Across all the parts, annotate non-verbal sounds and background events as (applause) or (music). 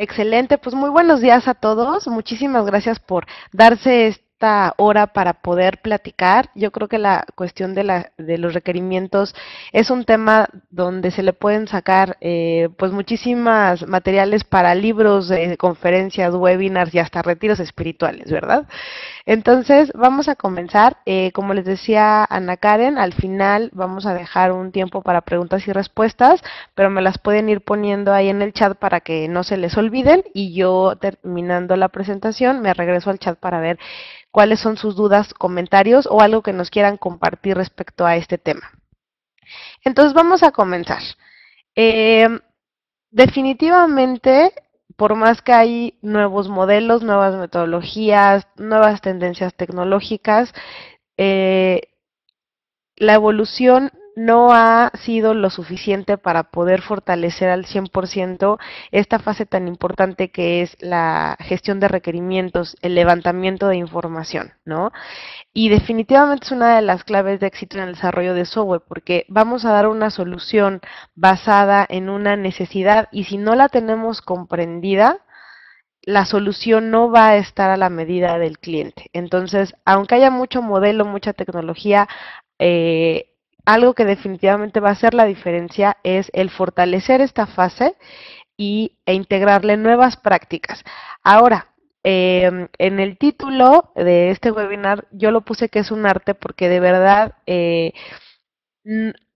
Excelente, pues muy buenos días a todos. Muchísimas gracias por darse este esta hora para poder platicar. Yo creo que la cuestión de, la, de los requerimientos es un tema donde se le pueden sacar eh, pues muchísimas materiales para libros, conferencias, webinars y hasta retiros espirituales, ¿verdad? Entonces vamos a comenzar. Eh, como les decía Ana Karen, al final vamos a dejar un tiempo para preguntas y respuestas, pero me las pueden ir poniendo ahí en el chat para que no se les olviden y yo terminando la presentación me regreso al chat para ver cuáles son sus dudas, comentarios o algo que nos quieran compartir respecto a este tema. Entonces vamos a comenzar. Em, definitivamente, por más que hay nuevos modelos, nuevas metodologías, nuevas tendencias tecnológicas, eh, la evolución no ha sido lo suficiente para poder fortalecer al 100% esta fase tan importante que es la gestión de requerimientos, el levantamiento de información, ¿no? Y definitivamente es una de las claves de éxito en el desarrollo de software, porque vamos a dar una solución basada en una necesidad y si no la tenemos comprendida, la solución no va a estar a la medida del cliente. Entonces, aunque haya mucho modelo, mucha tecnología, eh, algo que definitivamente va a hacer la diferencia es el fortalecer esta fase e integrarle nuevas prácticas. Ahora, em, en el título de este webinar yo lo puse que es un arte porque de verdad eh,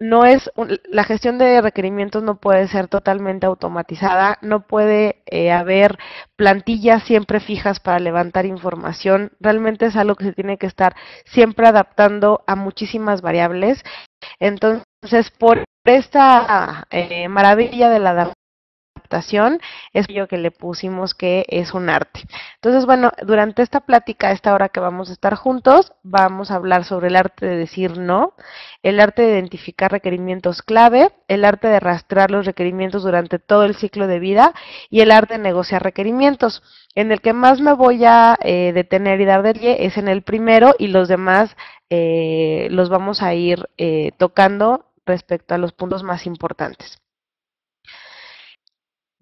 no es la gestión de requerimientos no puede ser totalmente automatizada, no puede eh, haber plantillas siempre fijas para levantar información. Realmente es algo que se tiene que estar siempre adaptando a muchísimas variables entonces, por esta eh, maravilla de la adaptación, es lo que le pusimos que es un arte. Entonces, bueno, durante esta plática, esta hora que vamos a estar juntos, vamos a hablar sobre el arte de decir no, el arte de identificar requerimientos clave, el arte de arrastrar los requerimientos durante todo el ciclo de vida y el arte de negociar requerimientos. En el que más me voy a eh, detener y dar pie es en el primero y los demás eh, los vamos a ir eh, tocando respecto a los puntos más importantes.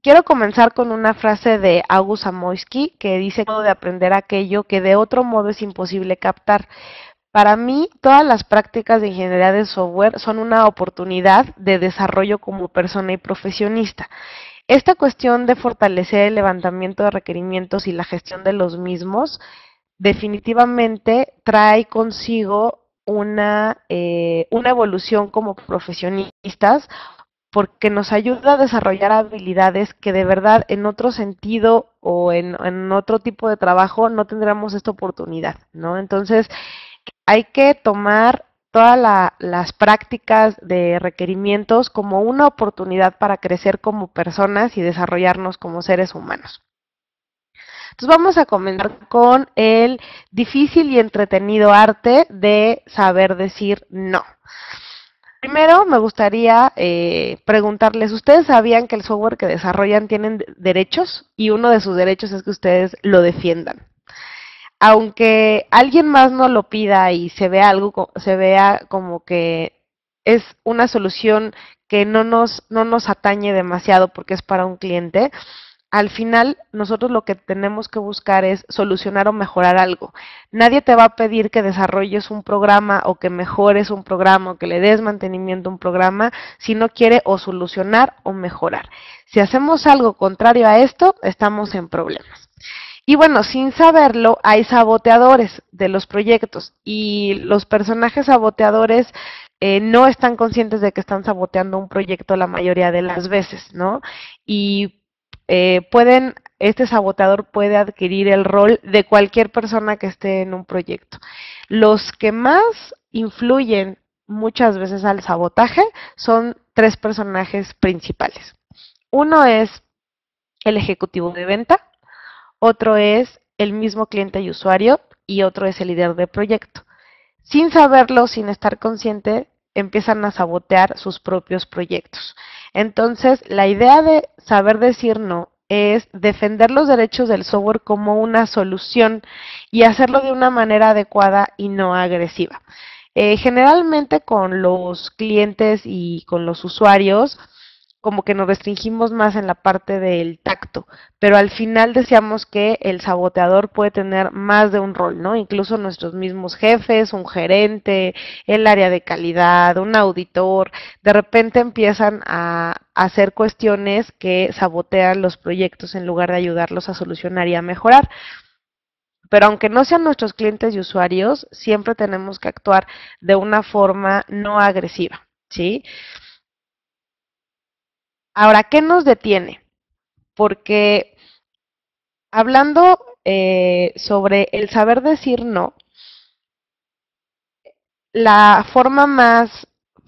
Quiero comenzar con una frase de August Amoisky que dice de aprender aquello que de otro modo es imposible captar. Para mí, todas las prácticas de ingeniería de software son una oportunidad de desarrollo como persona y profesionista. Esta cuestión de fortalecer el levantamiento de requerimientos y la gestión de los mismos definitivamente trae consigo una, eh, una evolución como profesionistas porque nos ayuda a desarrollar habilidades que de verdad en otro sentido o en, en otro tipo de trabajo no tendríamos esta oportunidad, ¿no? Entonces, hay que tomar todas las prácticas de requerimientos como una oportunidad para crecer como personas y desarrollarnos como seres humanos. Entonces vamos a comenzar con el difícil y entretenido arte de saber decir no. Primero me gustaría eh, preguntarles, ¿ustedes sabían que el software que desarrollan tienen derechos? Y uno de sus derechos es que ustedes lo defiendan aunque alguien más no lo pida y se vea algo, se vea como que es una solución que no nos, no nos atañe demasiado porque es para un cliente, al final nosotros lo que tenemos que buscar es solucionar o mejorar algo. Nadie te va a pedir que desarrolles un programa o que mejores un programa o que le des mantenimiento a un programa si no quiere o solucionar o mejorar. Si hacemos algo contrario a esto, estamos en problemas. Y bueno, sin saberlo, hay saboteadores de los proyectos y los personajes saboteadores eh, no están conscientes de que están saboteando un proyecto la mayoría de las veces, ¿no? Y eh, pueden, este saboteador puede adquirir el rol de cualquier persona que esté en un proyecto. Los que más influyen muchas veces al sabotaje son tres personajes principales. Uno es el ejecutivo de venta, otro es el mismo cliente y usuario y otro es el líder de proyecto. Sin saberlo, sin estar consciente, empiezan a sabotear sus propios proyectos. Entonces, la idea de saber decir no es defender los derechos del software como una solución y hacerlo de una manera adecuada y no agresiva. Eh, generalmente con los clientes y con los usuarios, como que nos restringimos más en la parte del tacto, pero al final decíamos que el saboteador puede tener más de un rol, ¿no? Incluso nuestros mismos jefes, un gerente, el área de calidad, un auditor, de repente empiezan a hacer cuestiones que sabotean los proyectos en lugar de ayudarlos a solucionar y a mejorar pero aunque no sean nuestros clientes y usuarios, siempre tenemos que actuar de una forma no agresiva, ¿sí? Ahora, ¿qué nos detiene? Porque hablando eh, sobre el saber decir no, la forma más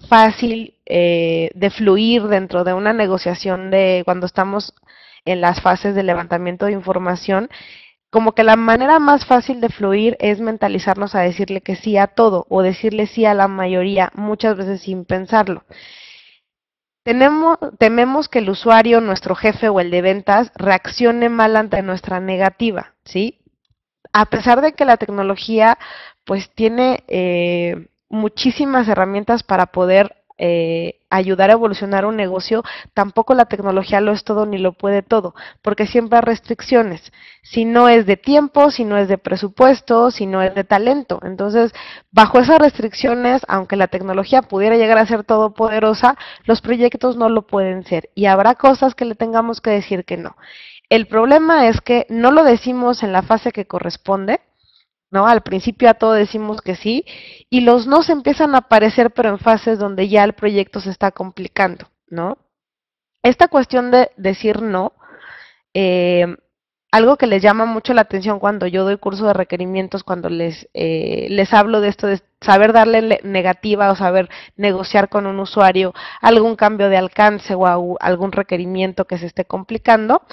fácil eh, de fluir dentro de una negociación de cuando estamos en las fases de levantamiento de información, como que la manera más fácil de fluir es mentalizarnos a decirle que sí a todo o decirle sí a la mayoría, muchas veces sin pensarlo. Tenemos, tememos que el usuario, nuestro jefe o el de ventas reaccione mal ante nuestra negativa, ¿sí? A pesar de que la tecnología pues tiene eh, muchísimas herramientas para poder eh, ayudar a evolucionar un negocio, tampoco la tecnología lo es todo ni lo puede todo, porque siempre hay restricciones. Si no es de tiempo, si no es de presupuesto, si no es de talento. Entonces, bajo esas restricciones, aunque la tecnología pudiera llegar a ser todopoderosa, los proyectos no lo pueden ser y habrá cosas que le tengamos que decir que no. El problema es que no lo decimos en la fase que corresponde, ¿no? Al principio a todo decimos que sí y los no se empiezan a aparecer pero en fases donde ya el proyecto se está complicando, ¿no? Esta cuestión de decir no, eh, algo que les llama mucho la atención cuando yo doy curso de requerimientos, cuando les, eh, les hablo de esto, de saber darle negativa o saber negociar con un usuario algún cambio de alcance o algún requerimiento que se esté complicando,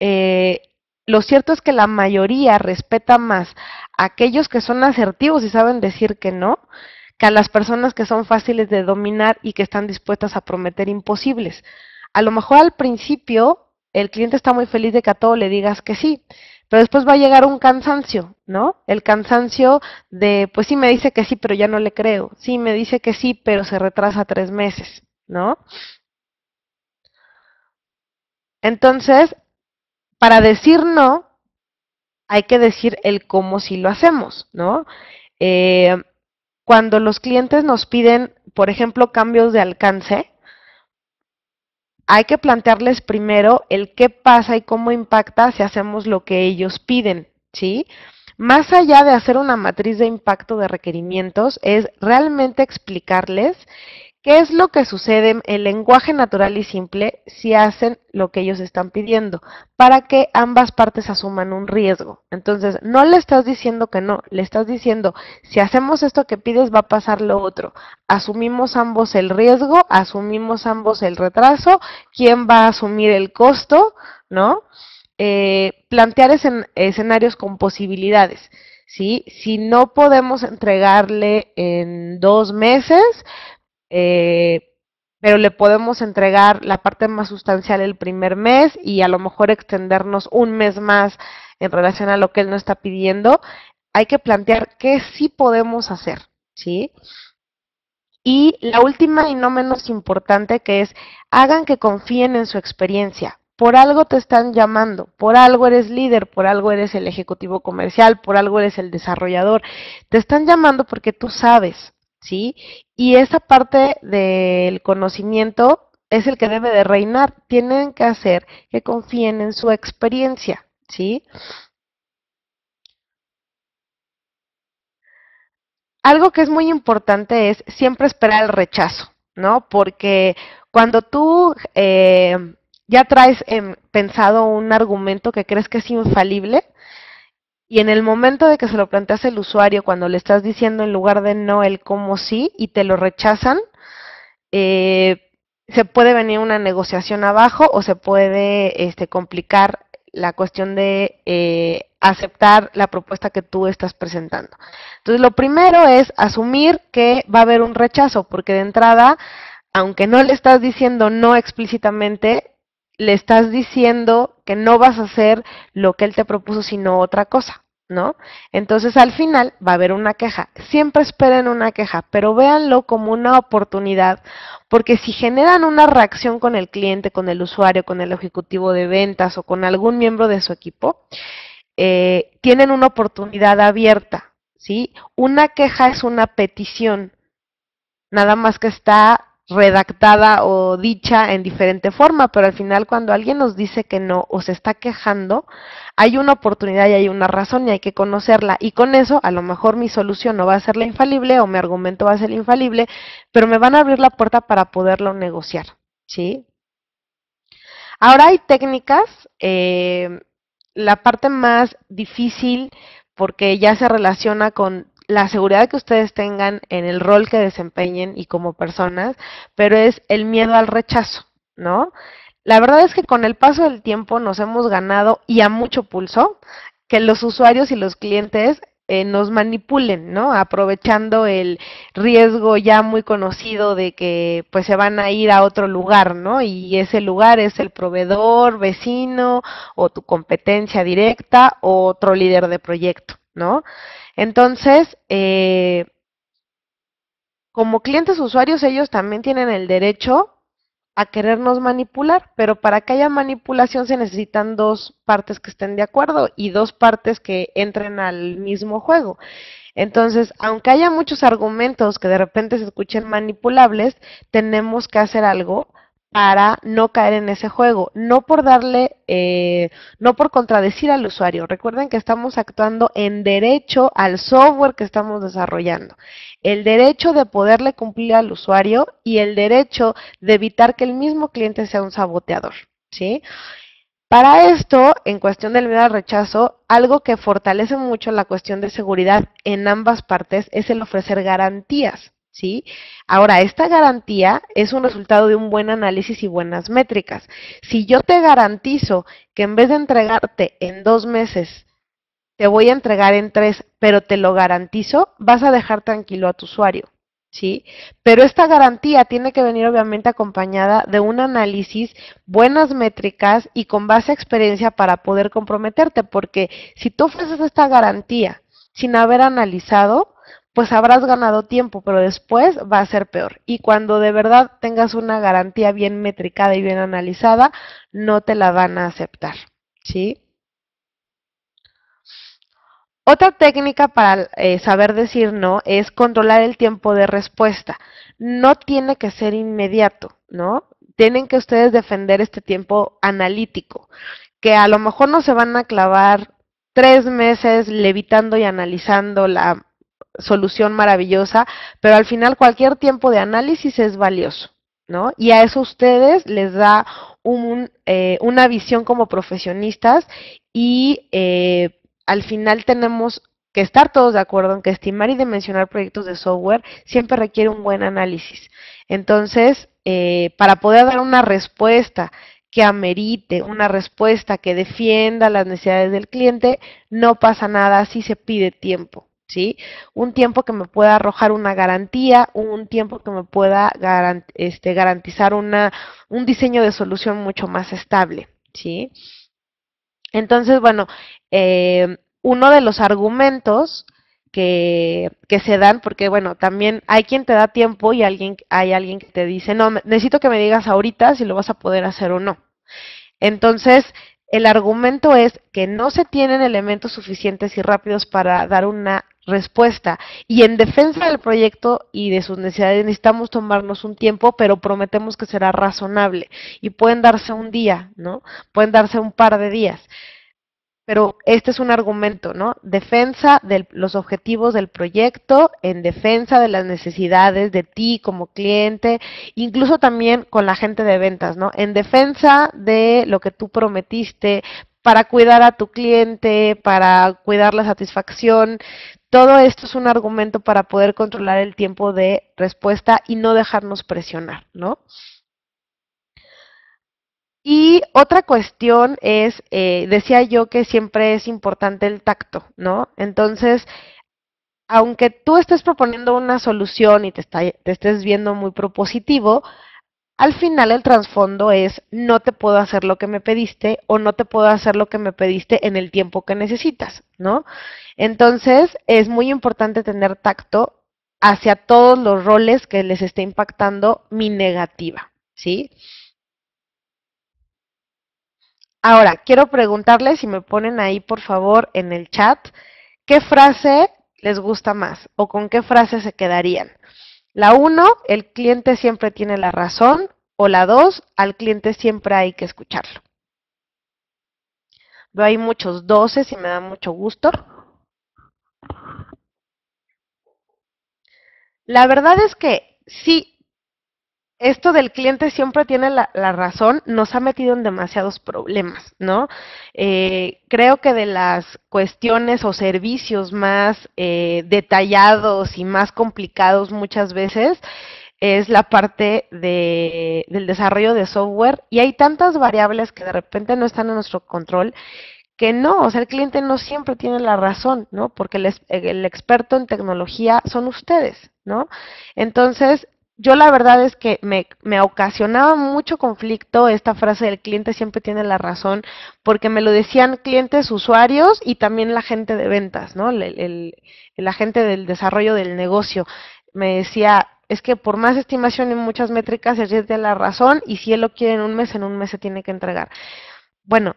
eh, lo cierto es que la mayoría respeta más a aquellos que son asertivos y saben decir que no, que a las personas que son fáciles de dominar y que están dispuestas a prometer imposibles. A lo mejor al principio el cliente está muy feliz de que a todo le digas que sí, pero después va a llegar un cansancio, ¿no? El cansancio de, pues sí me dice que sí, pero ya no le creo, sí me dice que sí, pero se retrasa tres meses, ¿no? Entonces, para decir no, hay que decir el cómo si lo hacemos, ¿no? Eh, cuando los clientes nos piden, por ejemplo, cambios de alcance, hay que plantearles primero el qué pasa y cómo impacta si hacemos lo que ellos piden, ¿sí? Más allá de hacer una matriz de impacto de requerimientos, es realmente explicarles ¿Qué es lo que sucede en el lenguaje natural y simple si hacen lo que ellos están pidiendo? Para que ambas partes asuman un riesgo. Entonces, no le estás diciendo que no, le estás diciendo, si hacemos esto que pides va a pasar lo otro. Asumimos ambos el riesgo, asumimos ambos el retraso, ¿quién va a asumir el costo? ¿No? Eh, plantear escenarios con posibilidades. ¿sí? Si no podemos entregarle en dos meses, eh, pero le podemos entregar la parte más sustancial el primer mes y a lo mejor extendernos un mes más en relación a lo que él no está pidiendo, hay que plantear qué sí podemos hacer, ¿sí? Y la última y no menos importante que es, hagan que confíen en su experiencia. Por algo te están llamando, por algo eres líder, por algo eres el ejecutivo comercial, por algo eres el desarrollador. Te están llamando porque tú sabes. ¿sí? Y esa parte del conocimiento es el que debe de reinar. Tienen que hacer que confíen en su experiencia, ¿sí? Algo que es muy importante es siempre esperar el rechazo, ¿no? Porque cuando tú eh, ya traes pensado un argumento que crees que es infalible, y en el momento de que se lo planteas el usuario, cuando le estás diciendo en lugar de no el cómo sí y te lo rechazan, eh, se puede venir una negociación abajo o se puede este, complicar la cuestión de eh, aceptar la propuesta que tú estás presentando. Entonces, lo primero es asumir que va a haber un rechazo, porque de entrada, aunque no le estás diciendo no explícitamente, le estás diciendo que no vas a hacer lo que él te propuso, sino otra cosa. ¿no? Entonces al final va a haber una queja. Siempre esperen una queja, pero véanlo como una oportunidad, porque si generan una reacción con el cliente, con el usuario, con el ejecutivo de ventas o con algún miembro de su equipo, eh, tienen una oportunidad abierta, ¿sí? Una queja es una petición, nada más que está redactada o dicha en diferente forma, pero al final cuando alguien nos dice que no o se está quejando, hay una oportunidad y hay una razón y hay que conocerla y con eso a lo mejor mi solución no va a ser la infalible o mi argumento va a ser infalible, pero me van a abrir la puerta para poderlo negociar, ¿sí? Ahora hay técnicas, eh, la parte más difícil porque ya se relaciona con la seguridad que ustedes tengan en el rol que desempeñen y como personas, pero es el miedo al rechazo, ¿no? La verdad es que con el paso del tiempo nos hemos ganado y a mucho pulso que los usuarios y los clientes eh, nos manipulen, ¿no? Aprovechando el riesgo ya muy conocido de que pues se van a ir a otro lugar, ¿no? Y ese lugar es el proveedor, vecino o tu competencia directa o otro líder de proyecto, ¿no? Entonces, eh, como clientes usuarios, ellos también tienen el derecho a querernos manipular, pero para que haya manipulación se necesitan dos partes que estén de acuerdo y dos partes que entren al mismo juego. Entonces, aunque haya muchos argumentos que de repente se escuchen manipulables, tenemos que hacer algo para no caer en ese juego, no por darle, eh, no por contradecir al usuario. Recuerden que estamos actuando en derecho al software que estamos desarrollando. El derecho de poderle cumplir al usuario y el derecho de evitar que el mismo cliente sea un saboteador. ¿sí? Para esto, en cuestión del miedo rechazo, algo que fortalece mucho la cuestión de seguridad en ambas partes es el ofrecer garantías. ¿sí? Ahora, esta garantía es un resultado de un buen análisis y buenas métricas. Si yo te garantizo que en vez de entregarte en dos meses, te voy a entregar en tres, pero te lo garantizo, vas a dejar tranquilo a tu usuario. ¿Sí? Pero esta garantía tiene que venir obviamente acompañada de un análisis, buenas métricas y con base a experiencia para poder comprometerte, porque si tú ofreces esta garantía sin haber analizado, pues habrás ganado tiempo, pero después va a ser peor. Y cuando de verdad tengas una garantía bien metricada y bien analizada, no te la van a aceptar, ¿sí? Otra técnica para eh, saber decir no es controlar el tiempo de respuesta. No tiene que ser inmediato, ¿no? Tienen que ustedes defender este tiempo analítico, que a lo mejor no se van a clavar tres meses levitando y analizando la solución maravillosa, pero al final cualquier tiempo de análisis es valioso, ¿no? Y a eso ustedes les da eh, una visión como profesionistas y eh, al final tenemos que estar todos de acuerdo en que estimar y dimensionar proyectos de software siempre requiere un buen análisis. Entonces, eh, para poder dar una respuesta que amerite una respuesta que defienda las necesidades del cliente, no pasa nada si se pide tiempo. ¿sí? Un tiempo que me pueda arrojar una garantía, un tiempo que me pueda este, garantizar una, un diseño de solución mucho más estable, ¿sí? Entonces, bueno, eh, uno de los argumentos que, que, se dan, porque bueno, también hay quien te da tiempo y alguien, hay alguien que te dice, no, necesito que me digas ahorita si lo vas a poder hacer o no. Entonces, el argumento es que no se tienen elementos suficientes y rápidos para dar una respuesta. Y en defensa del proyecto y de sus necesidades necesitamos tomarnos un tiempo, pero prometemos que será razonable. Y pueden darse un día, ¿no? Pueden darse un par de días. Pero este es un argumento, ¿no? Defensa de los objetivos del proyecto, en defensa de las necesidades de ti como cliente, incluso también con la gente de ventas, ¿no? En defensa de lo que tú prometiste para cuidar a tu cliente, para cuidar la satisfacción. Todo esto es un argumento para poder controlar el tiempo de respuesta y no dejarnos presionar, ¿no? Y otra cuestión es, eh, decía yo que siempre es importante el tacto, ¿no? Entonces, aunque tú estés proponiendo una solución y te, te estés viendo muy propositivo, al final el trasfondo es no te puedo hacer lo que me pediste o no te puedo hacer lo que me pediste en el tiempo que necesitas, ¿no? Entonces es muy importante tener tacto hacia todos los roles que les esté impactando mi negativa, ¿sí? Ahora, quiero preguntarles si me ponen ahí, por favor, en el chat, ¿qué frase les gusta más o con qué frase se quedarían? La uno, el cliente siempre tiene la razón. O la dos, al cliente siempre hay que escucharlo. Veo hay muchos doces y me da mucho gusto. La verdad es que sí, esto del cliente siempre tiene la, razón nos ha metido en demasiados problemas, ¿no? Eh, creo que de las cuestiones o servicios más eh, detallados y más complicados muchas veces es la parte del desarrollo de software y hay tantas variables que de repente no están en nuestro control que no, o sea, el cliente no siempre tiene la razón, ¿no? Porque el experto en tecnología son ustedes, ¿no? Entonces, yo la verdad es que me, ocasionaba mucho conflicto esta frase del cliente siempre tiene la razón, porque me lo decían clientes usuarios y también la gente de ventas, ¿no? El, agente del desarrollo del negocio. Me decía, es que por más estimación y muchas métricas, él tiene la razón y si él lo quiere en un mes, en un mes se tiene que entregar. Bueno,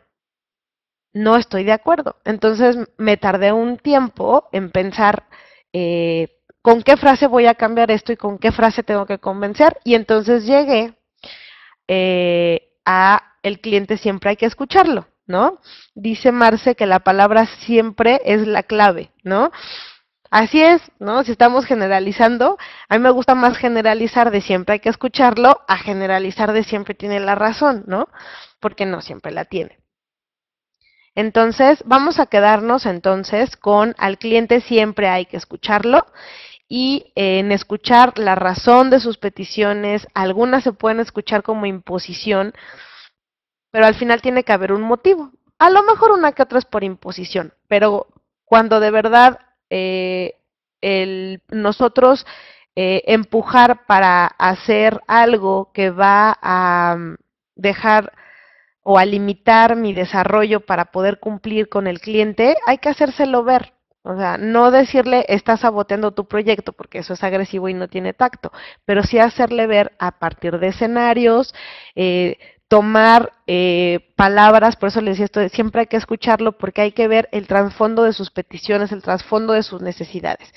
no estoy de acuerdo. Entonces me tardé un tiempo en pensar. Eh, con qué frase voy a cambiar esto y con qué frase tengo que convencer. Y entonces llegué eh, a el cliente siempre hay que escucharlo, ¿no? Dice Marce que la palabra siempre es la clave, ¿no? Así es, ¿no? Si estamos generalizando, a mí me gusta más generalizar de siempre hay que escucharlo a generalizar de siempre tiene la razón, ¿no? Porque no siempre la tiene. Entonces, vamos a quedarnos entonces con al cliente siempre hay que escucharlo y eh, en escuchar la razón de sus peticiones. Algunas se pueden escuchar como imposición, pero al final tiene que haber un motivo. A lo mejor una que otra es por imposición, pero cuando de verdad eh, el, nosotros eh, empujar para hacer algo que va a mm, dejar o a limitar mi desarrollo para poder cumplir con el cliente, hay que hacérselo ver. O sea, no decirle estás saboteando tu proyecto porque eso es agresivo y no tiene tacto, pero sí hacerle ver a partir de escenarios, eh, tomar eh, palabras, por eso le decía esto, siempre hay que escucharlo porque hay que ver el trasfondo de sus peticiones, el trasfondo de sus necesidades.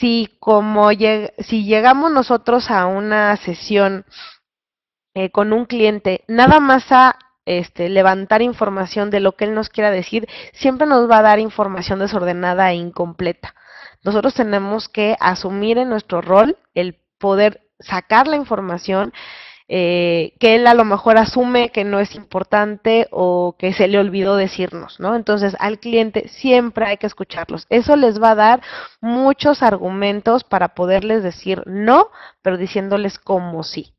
Si, como si llegamos nosotros a una sesión eh, con un cliente, nada más a este, levantar información de lo que él nos quiera decir, siempre nos va a dar información desordenada e incompleta. Nosotros tenemos que asumir en nuestro rol el poder sacar la información eh, que él a lo mejor asume que no es importante o que se le olvidó decirnos, ¿no? Entonces, al cliente siempre hay que escucharlos. Eso les va a dar muchos argumentos para poderles decir no, pero diciéndoles como sí.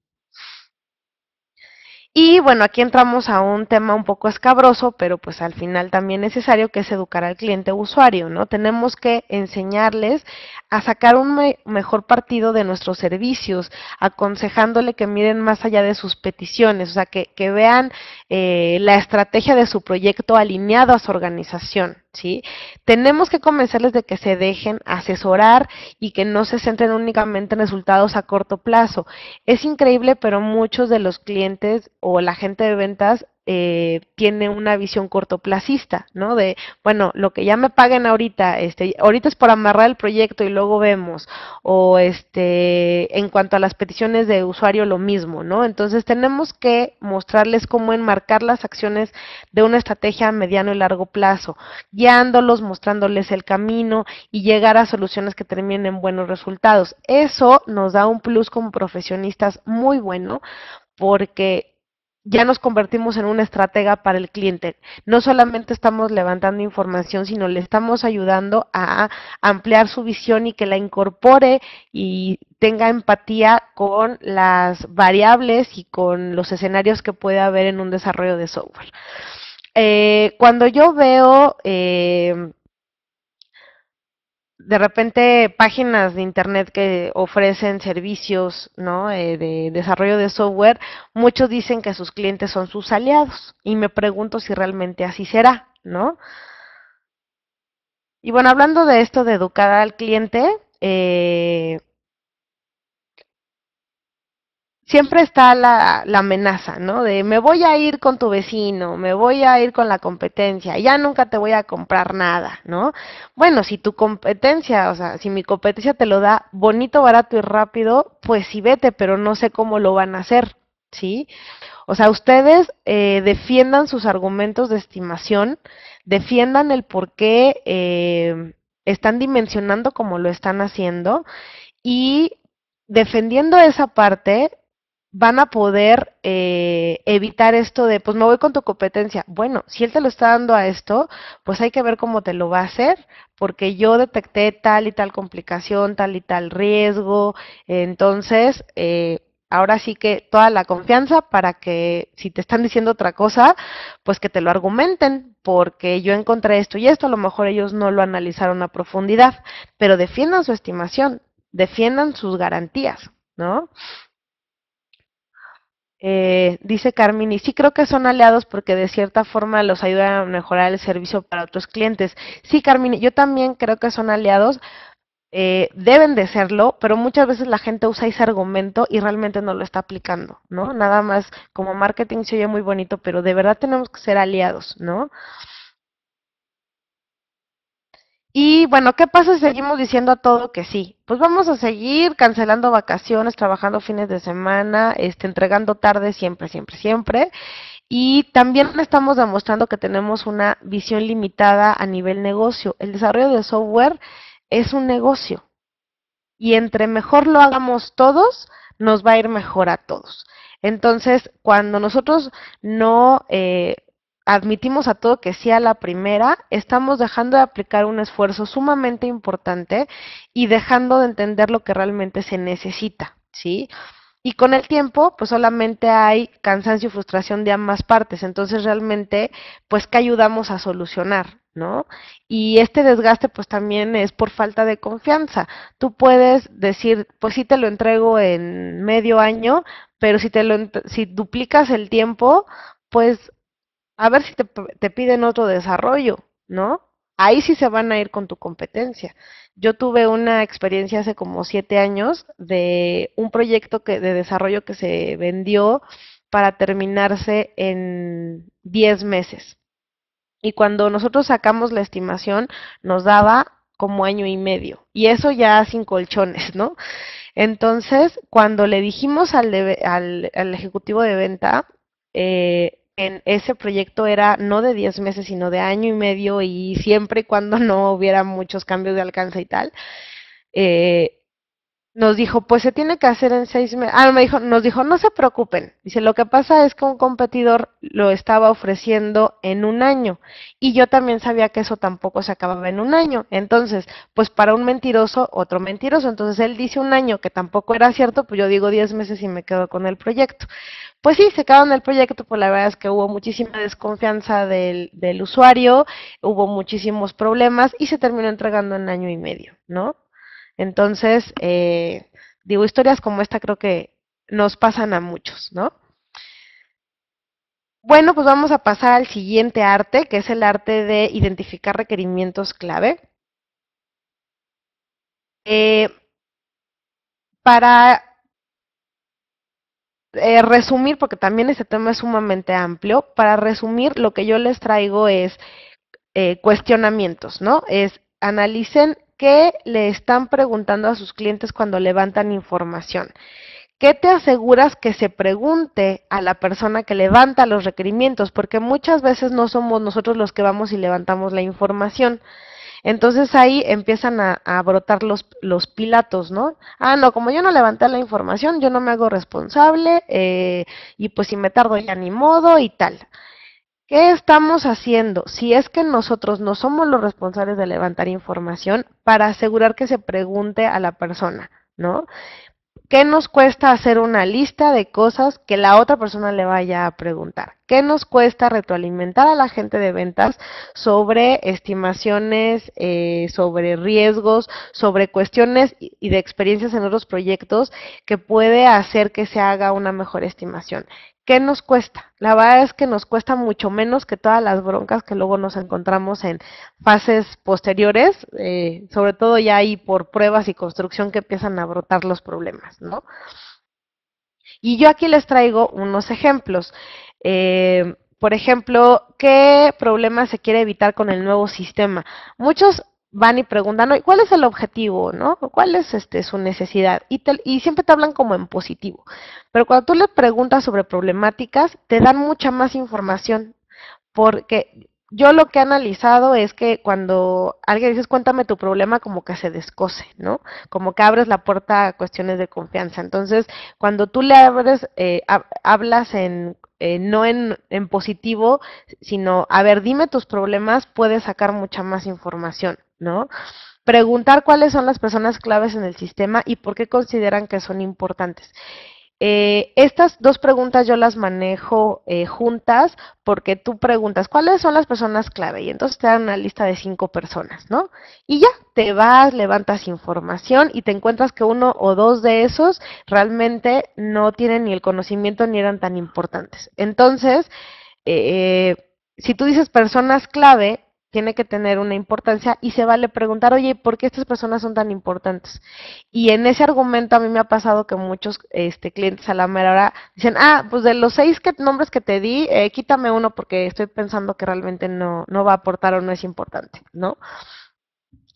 Y bueno, aquí entramos a un tema un poco escabroso, pero pues al final también necesario que es educar al cliente usuario, ¿no? Tenemos que enseñarles a sacar un mejor partido de nuestros servicios, aconsejándole que miren más allá de sus peticiones, o sea, que, vean eh, la estrategia de su proyecto alineado a su organización. Tenemos que convencerles de que se dejen asesorar y que no se centren únicamente en resultados a corto plazo. Es increíble, pero muchos de los clientes o la gente de ventas eh, tiene una visión cortoplacista, ¿no? De, bueno, lo que ya me paguen ahorita, este, ahorita es por amarrar el proyecto y luego vemos, o este, en cuanto a las peticiones de usuario, lo mismo, ¿no? Entonces tenemos que mostrarles cómo enmarcar las acciones de una estrategia a mediano y largo plazo, guiándolos, mostrándoles el camino y llegar a soluciones que terminen en buenos resultados. Eso nos da un plus como profesionistas muy bueno, porque ya nos convertimos en una estratega para el cliente. No solamente estamos levantando información, sino le estamos ayudando a ampliar su visión y que la incorpore y tenga empatía con las variables y con los escenarios que puede haber en un desarrollo de software. Eh, cuando yo veo eh, de repente páginas de internet que ofrecen servicios ¿no? Eh, de desarrollo de software, muchos dicen que sus clientes son sus aliados y me pregunto si realmente así será, ¿no? Y bueno, hablando de esto de educar al cliente, eh, siempre está la, amenaza, ¿no? De me voy a ir con tu vecino, me voy a ir con la competencia, ya nunca te voy a comprar nada, ¿no? Bueno, si tu competencia, o sea, si mi competencia te lo da bonito, barato y rápido, pues sí vete, pero no sé cómo lo van a hacer, ¿sí? O sea, ustedes eh, defiendan sus argumentos de estimación, defiendan el por qué eh, están dimensionando como lo están haciendo y defendiendo esa parte, van a poder eh, evitar esto de, pues me voy con tu competencia. Bueno, si él te lo está dando a esto, pues hay que ver cómo te lo va a hacer, porque yo detecté tal y tal complicación, tal y tal riesgo. Entonces, eh, ahora sí que toda la confianza para que si te están diciendo otra cosa, pues que te lo argumenten, porque yo encontré esto y esto, a lo mejor ellos no lo analizaron a profundidad, pero defiendan su estimación, defiendan sus garantías, ¿no? Eh, dice Carmini, sí creo que son aliados porque de cierta forma los ayudan a mejorar el servicio para otros clientes. Sí, Carmini, yo también creo que son aliados, eh, deben de serlo, pero muchas veces la gente usa ese argumento y realmente no lo está aplicando, ¿no? Nada más como marketing se oye muy bonito, pero de verdad tenemos que ser aliados, ¿no? Y bueno, ¿qué pasa si seguimos diciendo a todo que sí? Pues vamos a seguir cancelando vacaciones, trabajando fines de semana, este, entregando tarde siempre, siempre, siempre. Y también estamos demostrando que tenemos una visión limitada a nivel negocio. El desarrollo de software es un negocio. Y entre mejor lo hagamos todos, nos va a ir mejor a todos. Entonces, cuando nosotros no... Eh, admitimos a todo que sea la primera, estamos dejando de aplicar un esfuerzo sumamente importante y dejando de entender lo que realmente se necesita, ¿sí? Y con el tiempo, pues solamente hay cansancio y frustración de ambas partes, entonces realmente, pues, que ayudamos a solucionar? ¿No? Y este desgaste pues también es por falta de confianza. Tú puedes decir, pues sí te lo entrego en medio año, pero si te lo si duplicas el tiempo, pues a ver si te, piden otro desarrollo, ¿no? Ahí sí se van a ir con tu competencia. Yo tuve una experiencia hace como siete años de un proyecto de desarrollo que se vendió para terminarse en diez meses. Y cuando nosotros sacamos la estimación, nos daba como año y medio. Y eso ya sin colchones, ¿no? Entonces, cuando le dijimos al, al, al ejecutivo de venta, eh, en ese proyecto era no de 10 meses, sino de año y medio y siempre y cuando (laughs) no hubiera muchos cambios de alcance y tal. Eh, nos dijo, pues se tiene que hacer en seis meses. Ah, me dijo, nos dijo, no se preocupen. Dice, lo que pasa es que un competidor lo estaba ofreciendo en un año y yo también sabía que eso tampoco se acababa en un año. Entonces, pues para un mentiroso, otro mentiroso. Entonces él dice un año que tampoco era cierto, pues yo digo diez meses y me quedo con el proyecto pues sí, se acabó el proyecto, por pues la verdad es que hubo muchísima desconfianza del, usuario, hubo muchísimos problemas y se terminó entregando en año y medio, ¿no? Entonces, eh, digo, historias como esta creo que nos pasan a muchos, ¿no? Bueno, pues vamos a pasar al siguiente arte, que es el arte de identificar requerimientos clave. Eh, para eh, resumir, porque también este tema es sumamente amplio, para resumir lo que yo les traigo es eh, cuestionamientos, ¿no? Es analicen qué le están preguntando a sus clientes cuando levantan información. ¿Qué te aseguras que se pregunte a la persona que levanta los requerimientos? Porque muchas veces no somos nosotros los que vamos y levantamos la información. Entonces ahí empiezan a, brotar los, los, pilatos, ¿no? Ah, no, como yo no levanté la información, yo no me hago responsable eh, y pues si me tardo ya ni modo y tal. ¿Qué estamos haciendo? Si es que nosotros no somos los responsables de levantar información para asegurar que se pregunte a la persona, ¿no? ¿Qué nos cuesta hacer una lista de cosas que la otra persona le vaya a preguntar? ¿Qué nos cuesta retroalimentar a la gente de ventas sobre estimaciones, eh, sobre riesgos, sobre cuestiones y de experiencias en otros proyectos que puede hacer que se haga una mejor estimación? ¿Qué nos cuesta? La verdad es que nos cuesta mucho menos que todas las broncas que luego nos encontramos en fases posteriores, eh, sobre todo ya ahí por pruebas y construcción que empiezan a brotar los problemas, ¿no? Y yo aquí les traigo unos ejemplos. Eh, por ejemplo, ¿qué problema se quiere evitar con el nuevo sistema? Muchos van y preguntan, ¿cuál es el objetivo? ¿no? ¿Cuál es este, su necesidad? Y, siempre te hablan como en positivo. Pero cuando tú le preguntas sobre problemáticas, te dan mucha más información. Porque yo lo que he analizado es que cuando alguien dice, cuéntame tu problema, como que se descose, ¿no? Como que abres la puerta a cuestiones de confianza. Entonces, cuando tú le abres, eh, hablas en, eh, no en, en positivo, sino, a ver, dime tus problemas, puedes sacar mucha más información, ¿no? Preguntar cuáles son las personas claves en el sistema y por qué consideran que son importantes. Eh, estas dos preguntas yo las manejo eh, juntas porque tú preguntas cuáles son las personas clave y entonces te dan una lista de cinco personas, ¿no? Y ya, te vas, levantas información y te encuentras que uno o dos de esos realmente no tienen ni el conocimiento ni eran tan importantes. Entonces, eh, si tú dices personas clave, tiene que tener una importancia y se vale preguntar, oye, ¿por qué estas personas son tan importantes? Y en ese argumento a mí me ha pasado que muchos este, clientes a la mera hora dicen, ah, pues de los seis nombres que te di, eh, quítame uno porque estoy pensando que realmente no, no va a aportar o no es importante, ¿no?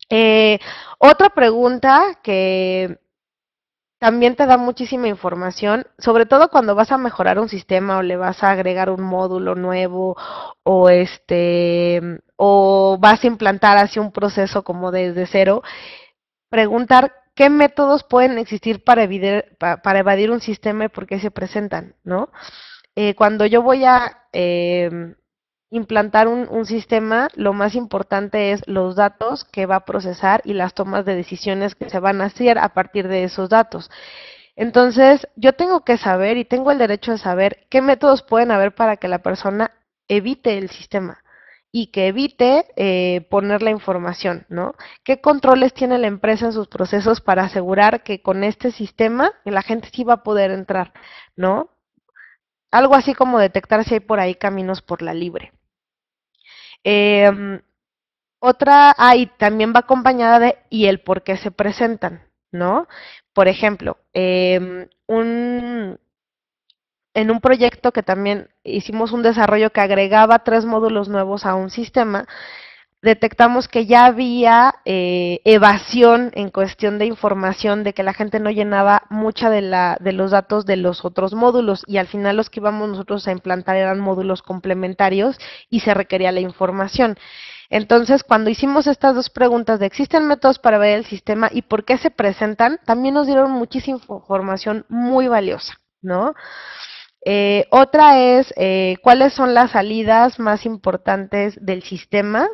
Eh, otra pregunta que también te da muchísima información, sobre todo cuando vas a mejorar un sistema o le vas a agregar un módulo nuevo o este o vas a implantar así un proceso como desde cero, preguntar qué métodos pueden existir para, para evadir un sistema y por qué se presentan, ¿no? Eh, cuando yo voy a em, implantar un, sistema, lo más importante es los datos que va a procesar y las tomas de decisiones que se van a hacer a partir de esos datos. Entonces, yo tengo que saber y tengo el derecho de saber qué métodos pueden haber para que la persona evite el sistema y que evite eh, poner la información, ¿no? ¿Qué controles tiene la empresa en sus procesos para asegurar que con este sistema la gente sí va a poder entrar, ¿no? Algo así como detectar si hay por ahí caminos por la libre. Eh, otra ahí también va acompañada de y el por qué se presentan, ¿no? Por ejemplo, em, un, en un proyecto que también hicimos un desarrollo que agregaba tres módulos nuevos a un sistema, detectamos que ya había eh, evasión en cuestión de información, de que la gente no llenaba mucha de, la, de los datos de los otros módulos y al final los que íbamos nosotros a implantar eran módulos complementarios y se requería la información. Entonces, cuando hicimos estas dos preguntas de existen métodos para ver el sistema y por qué se presentan, también nos dieron muchísima información muy valiosa, ¿no? Eh, otra es eh, cuáles son las salidas más importantes del sistema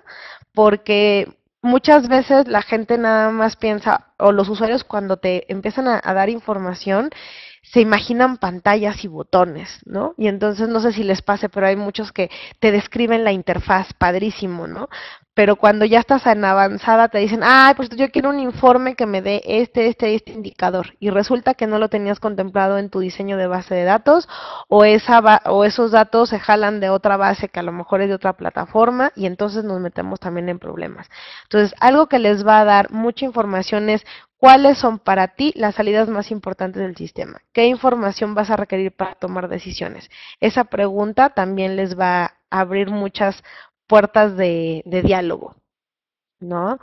porque muchas veces la gente nada más piensa, o los usuarios cuando te empiezan a, dar información, se imaginan pantallas y botones, ¿no? Y entonces no sé si les pase, pero hay muchos que te describen la interfaz, padrísimo, ¿no? pero cuando ya estás en avanzada te dicen, ah, pues yo quiero un informe que me dé este, este, este indicador, y resulta que no lo tenías contemplado en tu diseño de base de datos, o, esa o esos datos se jalan de otra base que a lo mejor es de otra plataforma, y entonces nos metemos también en problemas. Entonces, algo que les va a dar mucha información es cuáles son para ti las salidas más importantes del sistema, qué información vas a requerir para tomar decisiones. Esa pregunta también les va a abrir muchas puertas de, diálogo, ¿no?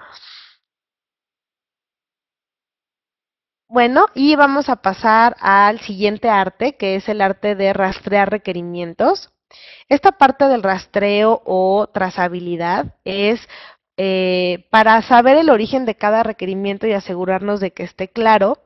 Bueno, y vamos a pasar al siguiente arte, que es el arte de rastrear requerimientos. Esta parte del rastreo o trazabilidad es eh, para saber el origen de cada requerimiento y asegurarnos de que esté claro,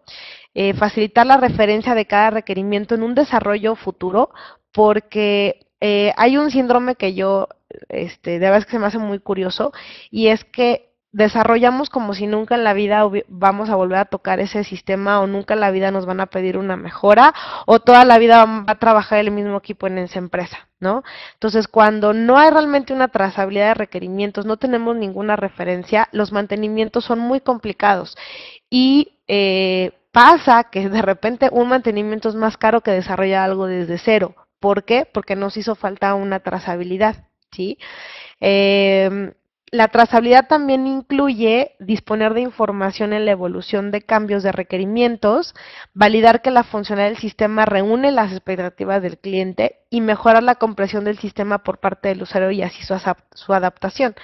eh, facilitar la referencia de cada requerimiento en un desarrollo futuro, porque eh, hay un síndrome que yo este, de verdad es que se me hace muy curioso, y es que desarrollamos como si nunca en la vida vamos a volver a tocar ese sistema o nunca en la vida nos van a pedir una mejora o toda la vida va a trabajar el mismo equipo en esa empresa, ¿no? Entonces, cuando no hay realmente una trazabilidad de requerimientos, no tenemos ninguna referencia, los mantenimientos son muy complicados y eh, pasa que de repente un mantenimiento es más caro que desarrollar algo desde cero. ¿Por qué? Porque nos hizo falta una trazabilidad. ¿sí? Em, la trazabilidad también incluye disponer de información en la evolución de cambios de requerimientos, validar que la funcionalidad del sistema reúne las expectativas del cliente y mejorar la comprensión del sistema por parte del usuario y así su, adaptación.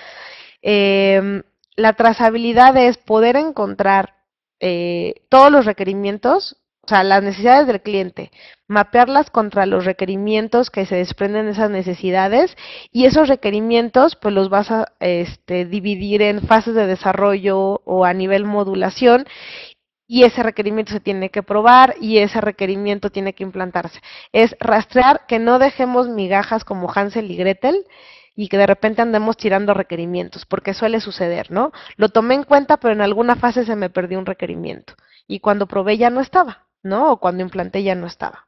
Em, la trazabilidad es poder encontrar eh, todos los requerimientos o sea, las necesidades del cliente, mapearlas contra los requerimientos que se desprenden de esas necesidades y esos requerimientos pues los vas a este, dividir en fases de desarrollo o a nivel modulación y ese requerimiento se tiene que probar y ese requerimiento tiene que implantarse. Es rastrear que no dejemos migajas como Hansel y Gretel y que de repente andemos tirando requerimientos, porque suele suceder, ¿no? Lo tomé en cuenta, pero en alguna fase se me perdió un requerimiento y cuando probé ya no estaba. ¿no? O cuando implanté ya no estaba.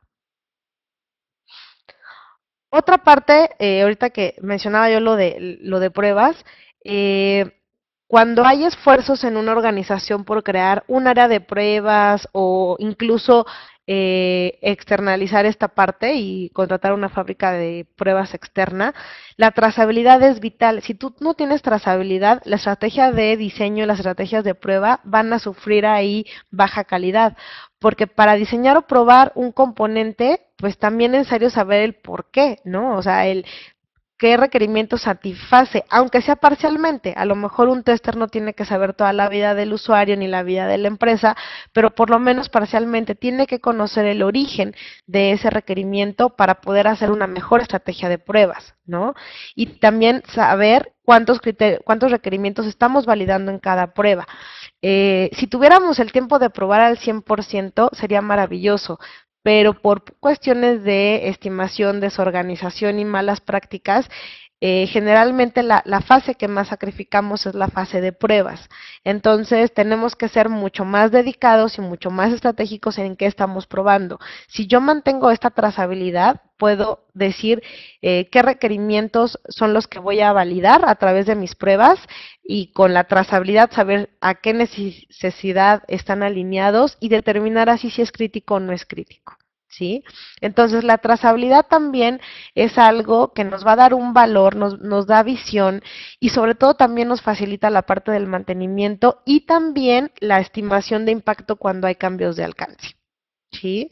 Otra parte, eh, ahorita que mencionaba yo lo de, lo de pruebas, eh, cuando hay esfuerzos en una organización por crear un área de pruebas o incluso eh, externalizar esta parte y contratar una fábrica de pruebas externa, la trazabilidad es vital. Si tú no tienes trazabilidad, la estrategia de diseño y las estrategias de prueba van a sufrir ahí baja calidad, porque para diseñar o probar un componente, pues también es necesario saber el por qué, ¿no? O sea, el qué requerimiento satisface, aunque sea parcialmente. A lo mejor un tester no tiene que saber toda la vida del usuario ni la vida de la empresa, pero por lo menos parcialmente tiene que conocer el origen de ese requerimiento para poder hacer una mejor estrategia de pruebas, ¿no? Y también saber cuántos, cuántos requerimientos estamos validando en cada prueba. Eh, si tuviéramos el tiempo de probar al 100% sería maravilloso, pero por cuestiones de estimación, desorganización y malas prácticas, eh, generalmente la, fase que más sacrificamos es la fase de pruebas. Entonces tenemos que ser mucho más dedicados y mucho más estratégicos en qué estamos probando. Si yo mantengo esta trazabilidad, puedo decir eh, qué requerimientos son los que voy a validar a través de mis pruebas y con la trazabilidad saber a qué necesidad están alineados y determinar así si es crítico o no es crítico. ¿sí? Entonces la trazabilidad también es algo que nos va a dar un valor, nos, nos da visión y sobre todo también nos facilita la parte del mantenimiento y también la estimación de impacto cuando hay cambios de alcance, ¿sí?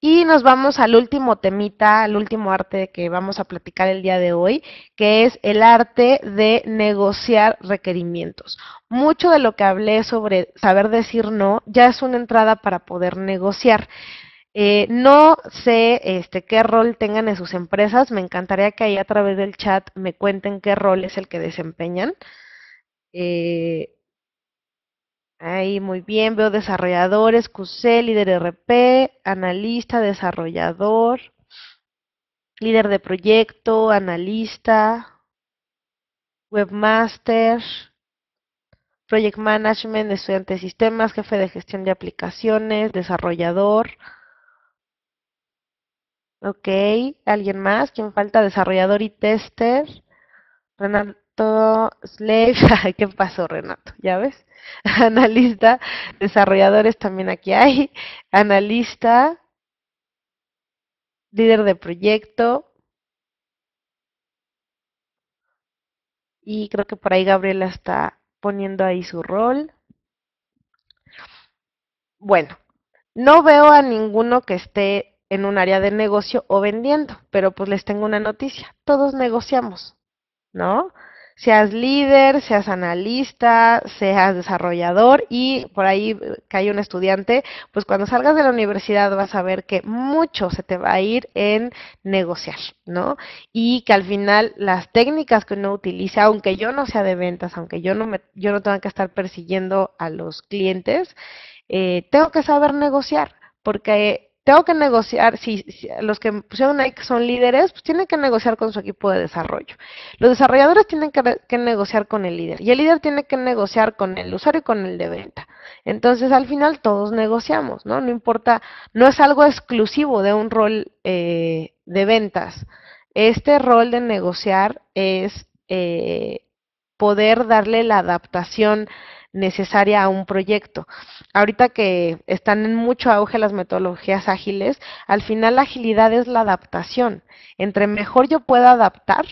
Y nos vamos al último temita, al último arte que vamos a platicar el día de hoy, que es el arte de negociar requerimientos. Mucho de lo que hablé sobre saber decir no ya es una entrada para poder negociar. Eh, no sé este, qué rol tengan en sus empresas, me encantaría que ahí a través del chat me cuenten qué rol es el que desempeñan. Eh, Ahí, muy bien. Veo desarrolladores, QC, líder RP, analista, desarrollador, líder de proyecto, analista, webmaster, project management, estudiante de sistemas, jefe de gestión de aplicaciones, desarrollador. Ok, ¿alguien más? ¿Quién falta? Desarrollador y tester todos (laughs) ¿qué pasó Renato? ¿Ya ves? (laughs) Analista, desarrolladores también aquí hay, analista, líder de proyecto. Y creo que por ahí Gabriela está poniendo ahí su rol. Bueno, no veo a ninguno que esté en un área de negocio o vendiendo, pero pues les tengo una noticia, todos negociamos, ¿no? seas líder, seas analista, seas desarrollador y por ahí hay un estudiante, pues cuando salgas de la universidad vas a ver que mucho se te va a ir en negociar, ¿no? Y que al final las técnicas que uno utiliza, aunque yo no sea de ventas, aunque yo no me, yo no tenga que estar persiguiendo a los clientes, eh, tengo que saber negociar porque tengo que negociar, si, los que pusieron ahí que son líderes, pues tienen que negociar con su equipo de desarrollo. Los desarrolladores tienen que, negociar con el líder y el líder tiene que negociar con el usuario y con el de venta. Entonces, al final todos negociamos, ¿no? No importa, no es algo exclusivo de un rol eh, de ventas. Este rol de negociar es eh, poder darle la adaptación necesaria a un proyecto. Ahorita que están en mucho auge las metodologías ágiles, al final la agilidad es la adaptación. Entre mejor yo pueda adaptar,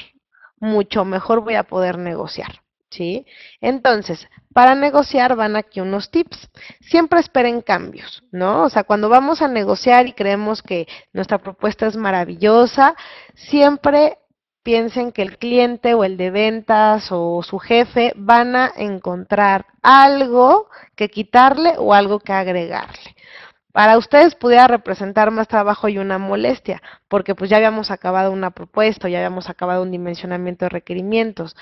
mucho mejor voy a poder negociar. ¿Sí? Entonces, para negociar van aquí unos tips. Siempre esperen cambios, ¿no? O sea, cuando vamos a negociar y creemos que nuestra propuesta es maravillosa, siempre piensen que el cliente o el de ventas o su jefe van a encontrar algo que quitarle o algo que agregarle. Para ustedes pudiera representar más trabajo y una molestia, porque pues ya habíamos acabado una propuesta, ya habíamos acabado un dimensionamiento de requerimientos,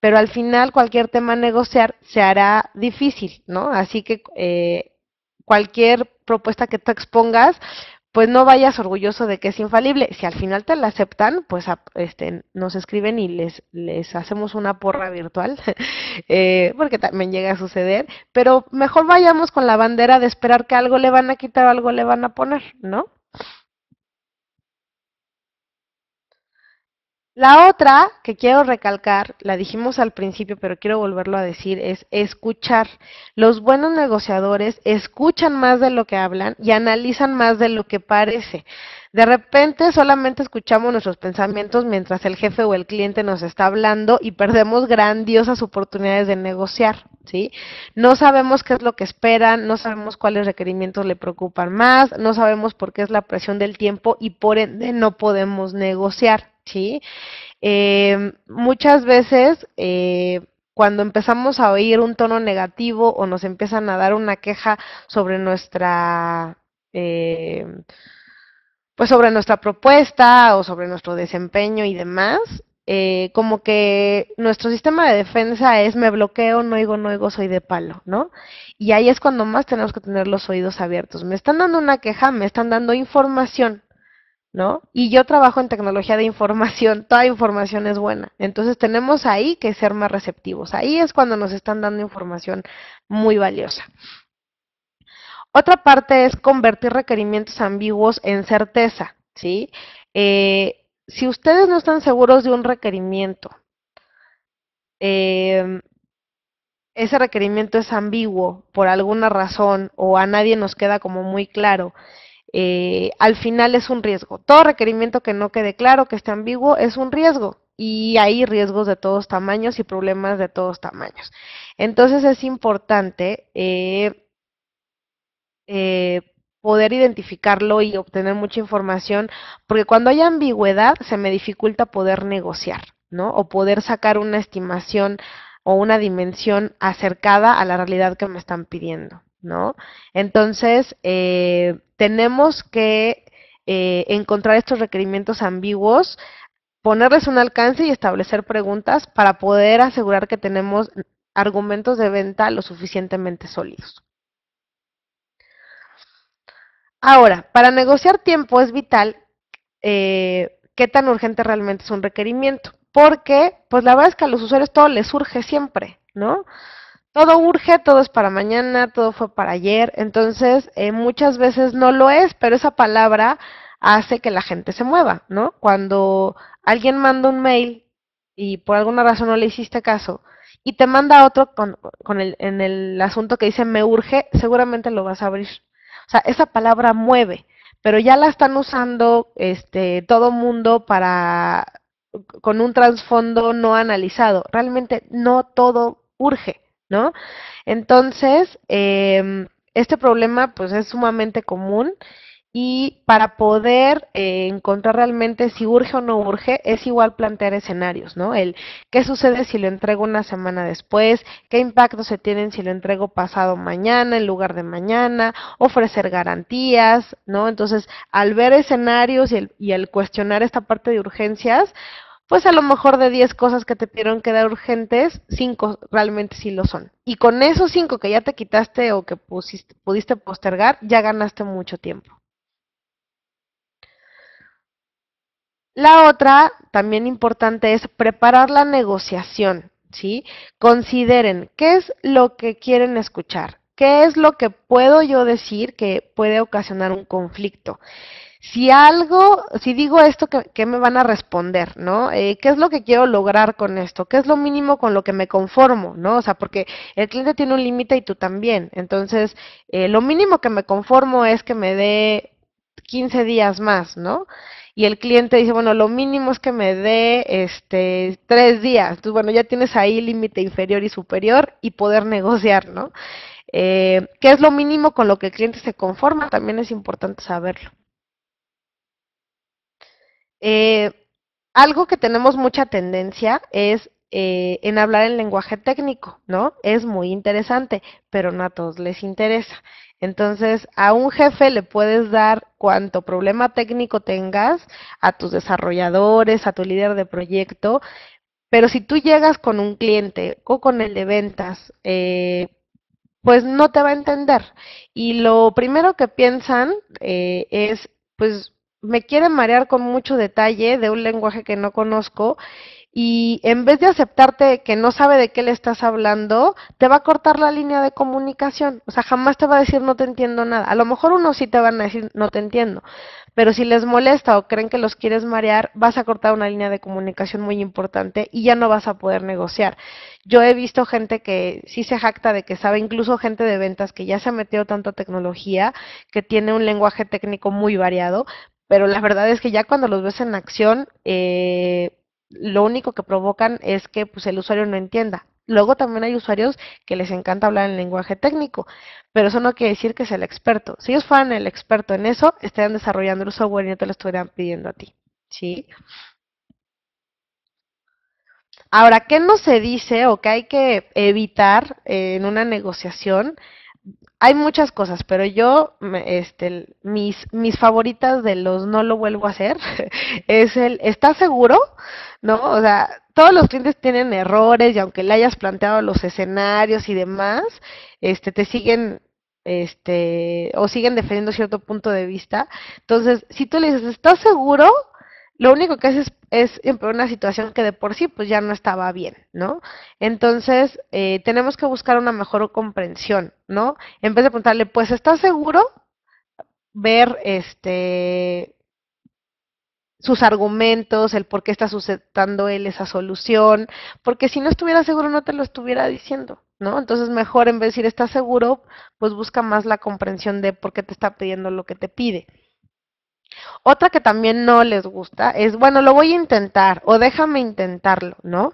pero al final cualquier tema a negociar se hará difícil, ¿no? Así que eh, cualquier propuesta que tú expongas pues no vayas orgulloso de que es infalible. Si al final te la aceptan, pues este, nos escriben y les, les hacemos una porra virtual, (laughs) eh, porque también llega a suceder, pero mejor vayamos con la bandera de esperar que algo le van a quitar, algo le van a poner, ¿no? La otra que quiero recalcar, la dijimos al principio, pero quiero volverlo a decir, es escuchar. Los buenos negociadores escuchan más de lo que hablan y analizan más de lo que parece. De repente solamente escuchamos nuestros pensamientos mientras el jefe o el cliente nos está hablando y perdemos grandiosas oportunidades de negociar, ¿sí? No sabemos qué es lo que esperan, no sabemos cuáles requerimientos le preocupan más, no sabemos por qué es la presión del tiempo y por ende no podemos negociar. Em, muchas veces eh, cuando empezamos a oír un tono negativo o nos empiezan a dar una queja sobre nuestra... Eh, pues sobre nuestra propuesta o sobre nuestro desempeño y demás, eh, como que nuestro sistema de defensa es me bloqueo, no oigo, no oigo, soy de palo, ¿no? Y ahí es cuando más tenemos que tener los oídos abiertos. Me están dando una queja, me están dando información, y yo trabajo en tecnología de información, (laughs) toda información es buena. Entonces tenemos ahí que ser más receptivos. Ahí es cuando nos están dando información muy valiosa. Otra parte es convertir requerimientos ambiguos en certeza, eh, si ustedes no están seguros de un requerimiento, em, ese requerimiento es ambiguo por alguna razón o a nadie nos queda como muy claro, eh, al final es un riesgo. Todo requerimiento que no quede claro, que esté ambiguo, es un riesgo. Y hay riesgos de todos tamaños y problemas de todos tamaños. Entonces es importante eh, eh, poder identificarlo y obtener mucha información, porque cuando hay ambigüedad se me dificulta poder negociar, ¿no? O poder sacar una estimación o una dimensión acercada a la realidad que me están pidiendo. ¿no? Entonces, eh, tenemos que eh, encontrar estos requerimientos ambiguos, ponerles un alcance y establecer preguntas para poder asegurar que tenemos argumentos de venta lo suficientemente sólidos. Ahora, para negociar tiempo es vital eh, qué tan urgente realmente es un requerimiento, porque pues la verdad es que a los usuarios todo les surge siempre, ¿no? todo urge, todo es para mañana, todo fue para ayer, entonces eh, muchas veces no lo es, pero esa palabra hace que la gente se mueva, ¿no? Cuando alguien manda un mail y por alguna razón no le hiciste caso y te manda otro con, el, en el asunto que dice me urge, seguramente lo vas a abrir. O sea, esa palabra mueve, pero ya la están usando este, todo mundo para con un trasfondo no analizado. Realmente no todo urge. ¿no? Entonces, em, este problema pues es sumamente común y para poder eh, encontrar realmente si urge o no urge, es igual plantear escenarios, ¿no? El qué sucede si lo entrego una semana después, qué impacto se tiene si lo entrego pasado mañana en lugar de mañana, ofrecer garantías, ¿no? Entonces, al ver escenarios y al y cuestionar esta parte de urgencias, pues a lo mejor de 10 cosas que te pidieron que urgentes, 5 realmente sí lo son. Y con esos 5 que ya te quitaste o que pudiste postergar, ya ganaste mucho tiempo. La otra, también importante, es preparar la negociación, ¿sí? Consideren qué es lo que quieren escuchar, qué es lo que puedo yo decir que puede ocasionar un conflicto si algo, si digo esto, ¿qué, me van a responder? ¿No? Eh, ¿Qué es lo que quiero lograr con esto? ¿Qué es lo mínimo con lo que me conformo? ¿No? O sea, porque el cliente tiene un límite y tú también. Entonces, eh, lo mínimo que me conformo es que me dé 15 días más, ¿no? Y el cliente dice, bueno, lo mínimo es que me dé este tres días. Entonces, bueno, ya tienes ahí límite inferior y superior y poder negociar, ¿no? Eh, ¿Qué es lo mínimo con lo que el cliente se conforma? También es importante saberlo. Eh, algo que tenemos mucha tendencia es eh, en hablar en lenguaje técnico, ¿no? Es muy interesante, pero no a todos les interesa. Entonces, a un jefe le puedes dar cuanto problema técnico tengas, a tus desarrolladores, a tu líder de proyecto, pero si tú llegas con un cliente o con el de ventas, eh, pues no te va a entender. Y lo primero que piensan eh, es, pues me quieren marear con mucho detalle de un lenguaje que no conozco y en vez de aceptarte que no sabe de qué le estás hablando, te va a cortar la línea de comunicación. O sea, jamás te va a decir no te entiendo nada. A lo mejor uno sí te van a decir no te entiendo, pero si les molesta o creen que los quieres marear, vas a cortar una línea de comunicación muy importante y ya no vas a poder negociar. Yo he visto gente que sí se jacta de que sabe, incluso gente de ventas que ya se ha metido tanto a tecnología, que tiene un lenguaje técnico muy variado, pero la verdad es que ya cuando los ves en acción, eh, lo único que provocan es que pues, el usuario no entienda. Luego también hay usuarios que les encanta hablar en lenguaje técnico, pero eso no quiere decir que es el experto. Si ellos fueran el experto en eso, estarían desarrollando el software y no te lo estuvieran pidiendo a ti. ¿sí? Ahora, ¿qué no se dice o qué hay que evitar eh, en una negociación? hay muchas cosas, pero yo, este, mis, mis favoritas de los no lo vuelvo a hacer (laughs) es el, ¿estás seguro? ¿No? O sea, todos los clientes tienen errores y aunque le hayas planteado los escenarios y demás, este, te siguen, este, o siguen defendiendo cierto punto de vista. Entonces, si tú le dices, ¿estás seguro? lo único que hace es, empeorar una situación que de por sí pues ya no estaba bien, ¿no? Entonces, eh, tenemos que buscar una mejor comprensión, ¿no? En vez de preguntarle, pues, ¿estás seguro? Ver este sus argumentos, el por qué está sujetando él esa solución, porque si no estuviera seguro no te lo estuviera diciendo, ¿no? Entonces mejor en vez de decir ¿estás seguro, pues busca más la comprensión de por qué te está pidiendo lo que te pide. Otra que también no les gusta es, bueno, lo voy a intentar o déjame intentarlo, ¿no?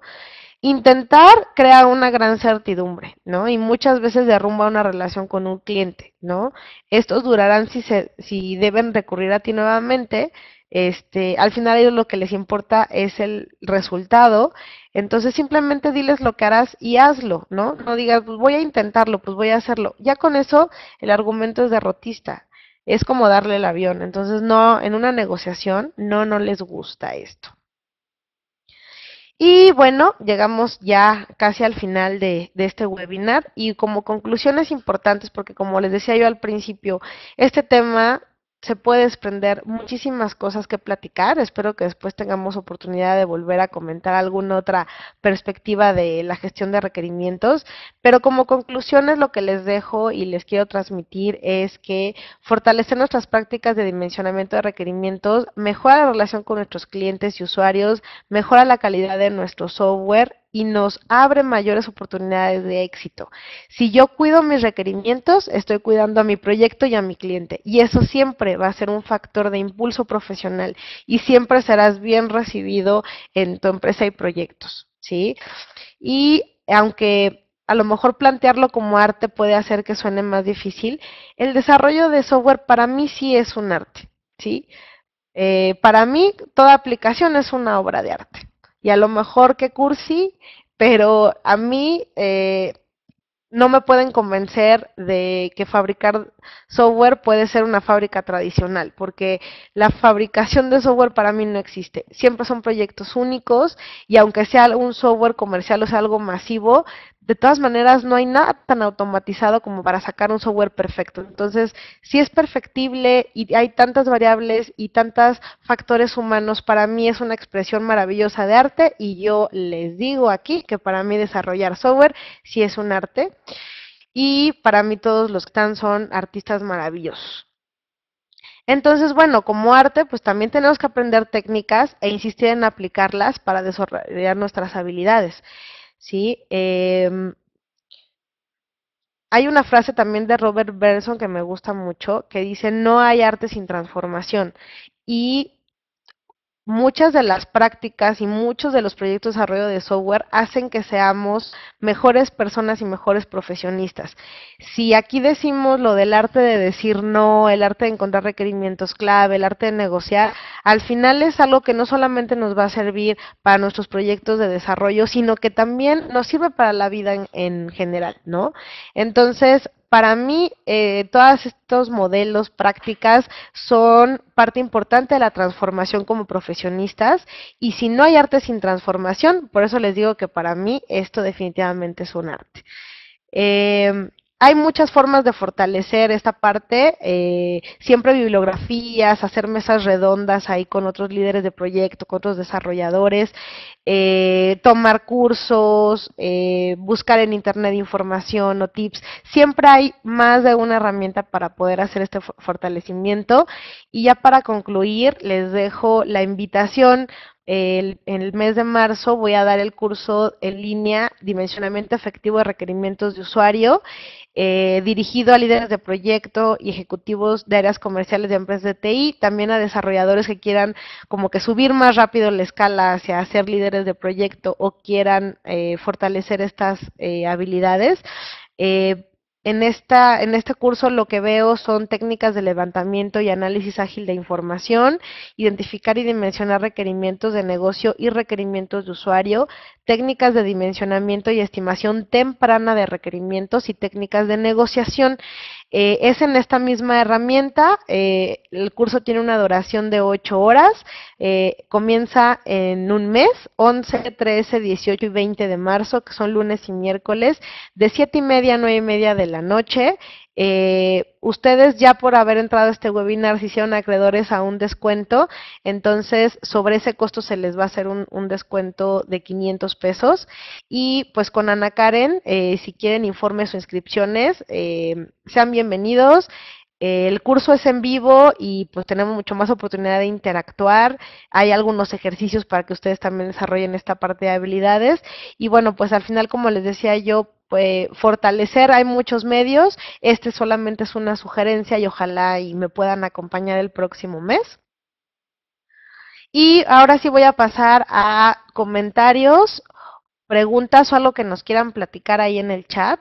Intentar crea una gran certidumbre, ¿no? Y muchas veces derrumba una relación con un cliente, ¿no? Estos durarán si, se, si deben recurrir a ti nuevamente. Este, al final a ellos lo que les importa es el resultado. Entonces simplemente diles lo que harás y hazlo, ¿no? No digas, pues voy a intentarlo, pues voy a hacerlo. Ya con eso el argumento es derrotista es como darle el avión. Entonces, no, en una negociación, no, no les gusta esto. Y bueno, llegamos ya casi al final de, de, este webinar y como conclusiones importantes, porque como les decía yo al principio, este tema se puede desprender muchísimas cosas que platicar. Espero que después tengamos oportunidad de volver a comentar alguna otra perspectiva de la gestión de requerimientos. Pero como conclusiones lo que les dejo y les quiero transmitir es que fortalecer nuestras prácticas de dimensionamiento de requerimientos mejora la relación con nuestros clientes y usuarios, mejora la calidad de nuestro software y nos abre mayores oportunidades de éxito. Si yo cuido mis requerimientos, estoy cuidando a mi proyecto y a mi cliente. Y eso siempre va a ser un factor de impulso profesional y siempre serás bien recibido en tu empresa y proyectos. ¿Sí? Y aunque a lo mejor plantearlo como arte puede hacer que suene más difícil. El desarrollo de software para mí sí es un arte, ¿sí? Eh, para mí toda aplicación es una obra de arte, y a lo mejor que cursi, pero a mí eh, no me pueden convencer de que fabricar software puede ser una fábrica tradicional, porque la fabricación de software para mí no existe. Siempre son proyectos únicos y aunque sea un software comercial o sea algo masivo, de todas maneras no hay nada tan automatizado como para sacar un software perfecto. Entonces, si es perfectible y hay tantas variables y tantos factores humanos, para mí es una expresión maravillosa de arte y yo les digo aquí que para mí desarrollar software sí es un arte y para mí todos los que están son artistas maravillosos. Entonces, bueno, como arte, pues también tenemos que aprender técnicas e insistir en aplicarlas para desarrollar nuestras habilidades. ¿sí? Em, hay una frase también de Robert Benson que me gusta mucho, que dice, no hay arte sin transformación. Y muchas de las prácticas y muchos de los proyectos de desarrollo de software hacen que seamos mejores personas y mejores profesionistas. Si aquí decimos lo del arte de decir no, el arte de encontrar requerimientos clave, el arte de negociar, al final es algo que no solamente nos va a servir para nuestros proyectos de desarrollo, sino que también nos sirve para la vida en, general, ¿no? Entonces, para mí, eh, todos estos modelos, prácticas, son parte importante de la transformación como profesionistas y si no hay arte sin transformación, por eso les digo que para mí esto definitivamente es un arte. Em, hay muchas formas de fortalecer esta parte, eh, siempre bibliografías, hacer mesas redondas ahí con otros líderes de proyecto, con otros desarrolladores, eh, tomar cursos, eh, buscar en internet información o tips. Siempre hay más de una herramienta para poder hacer este fortalecimiento. Y ya para concluir, les dejo la invitación en el mes de marzo voy a dar el curso en línea Dimensionamiento Efectivo de Requerimientos de Usuario. Eh, dirigido a líderes de proyecto y ejecutivos de áreas comerciales de empresas de TI, también a desarrolladores que quieran como que subir más rápido la escala hacia ser líderes de proyecto o quieran eh, fortalecer estas eh, habilidades. En, este curso lo que veo son técnicas de levantamiento y análisis ágil de información, identificar y dimensionar requerimientos de negocio y requerimientos de usuario, técnicas de dimensionamiento y estimación temprana de requerimientos y técnicas de negociación. Eh, es en esta misma herramienta, eh, el curso tiene una duración de 8 horas, eh, comienza en un mes, 11, 13, 18 y 20 de marzo, que son lunes y miércoles, de 7 y media a 9 y media de la noche, eh, ustedes ya por haber entrado a este webinar se hicieron acreedores a un descuento, entonces sobre ese costo se les va a hacer un, descuento de 500 pesos. Y pues con Ana Karen, eh, si quieren informes o inscripciones, eh, sean bienvenidos. El curso es en vivo y pues tenemos mucho más oportunidad de interactuar. Hay algunos ejercicios para que ustedes también desarrollen esta parte de habilidades. Y bueno, pues al final, como les decía yo, eh, fortalecer. Hay muchos medios. Este solamente es una sugerencia y ojalá y me puedan acompañar el próximo mes. Y ahora sí voy a pasar a comentarios, preguntas o algo que nos quieran platicar ahí en el chat.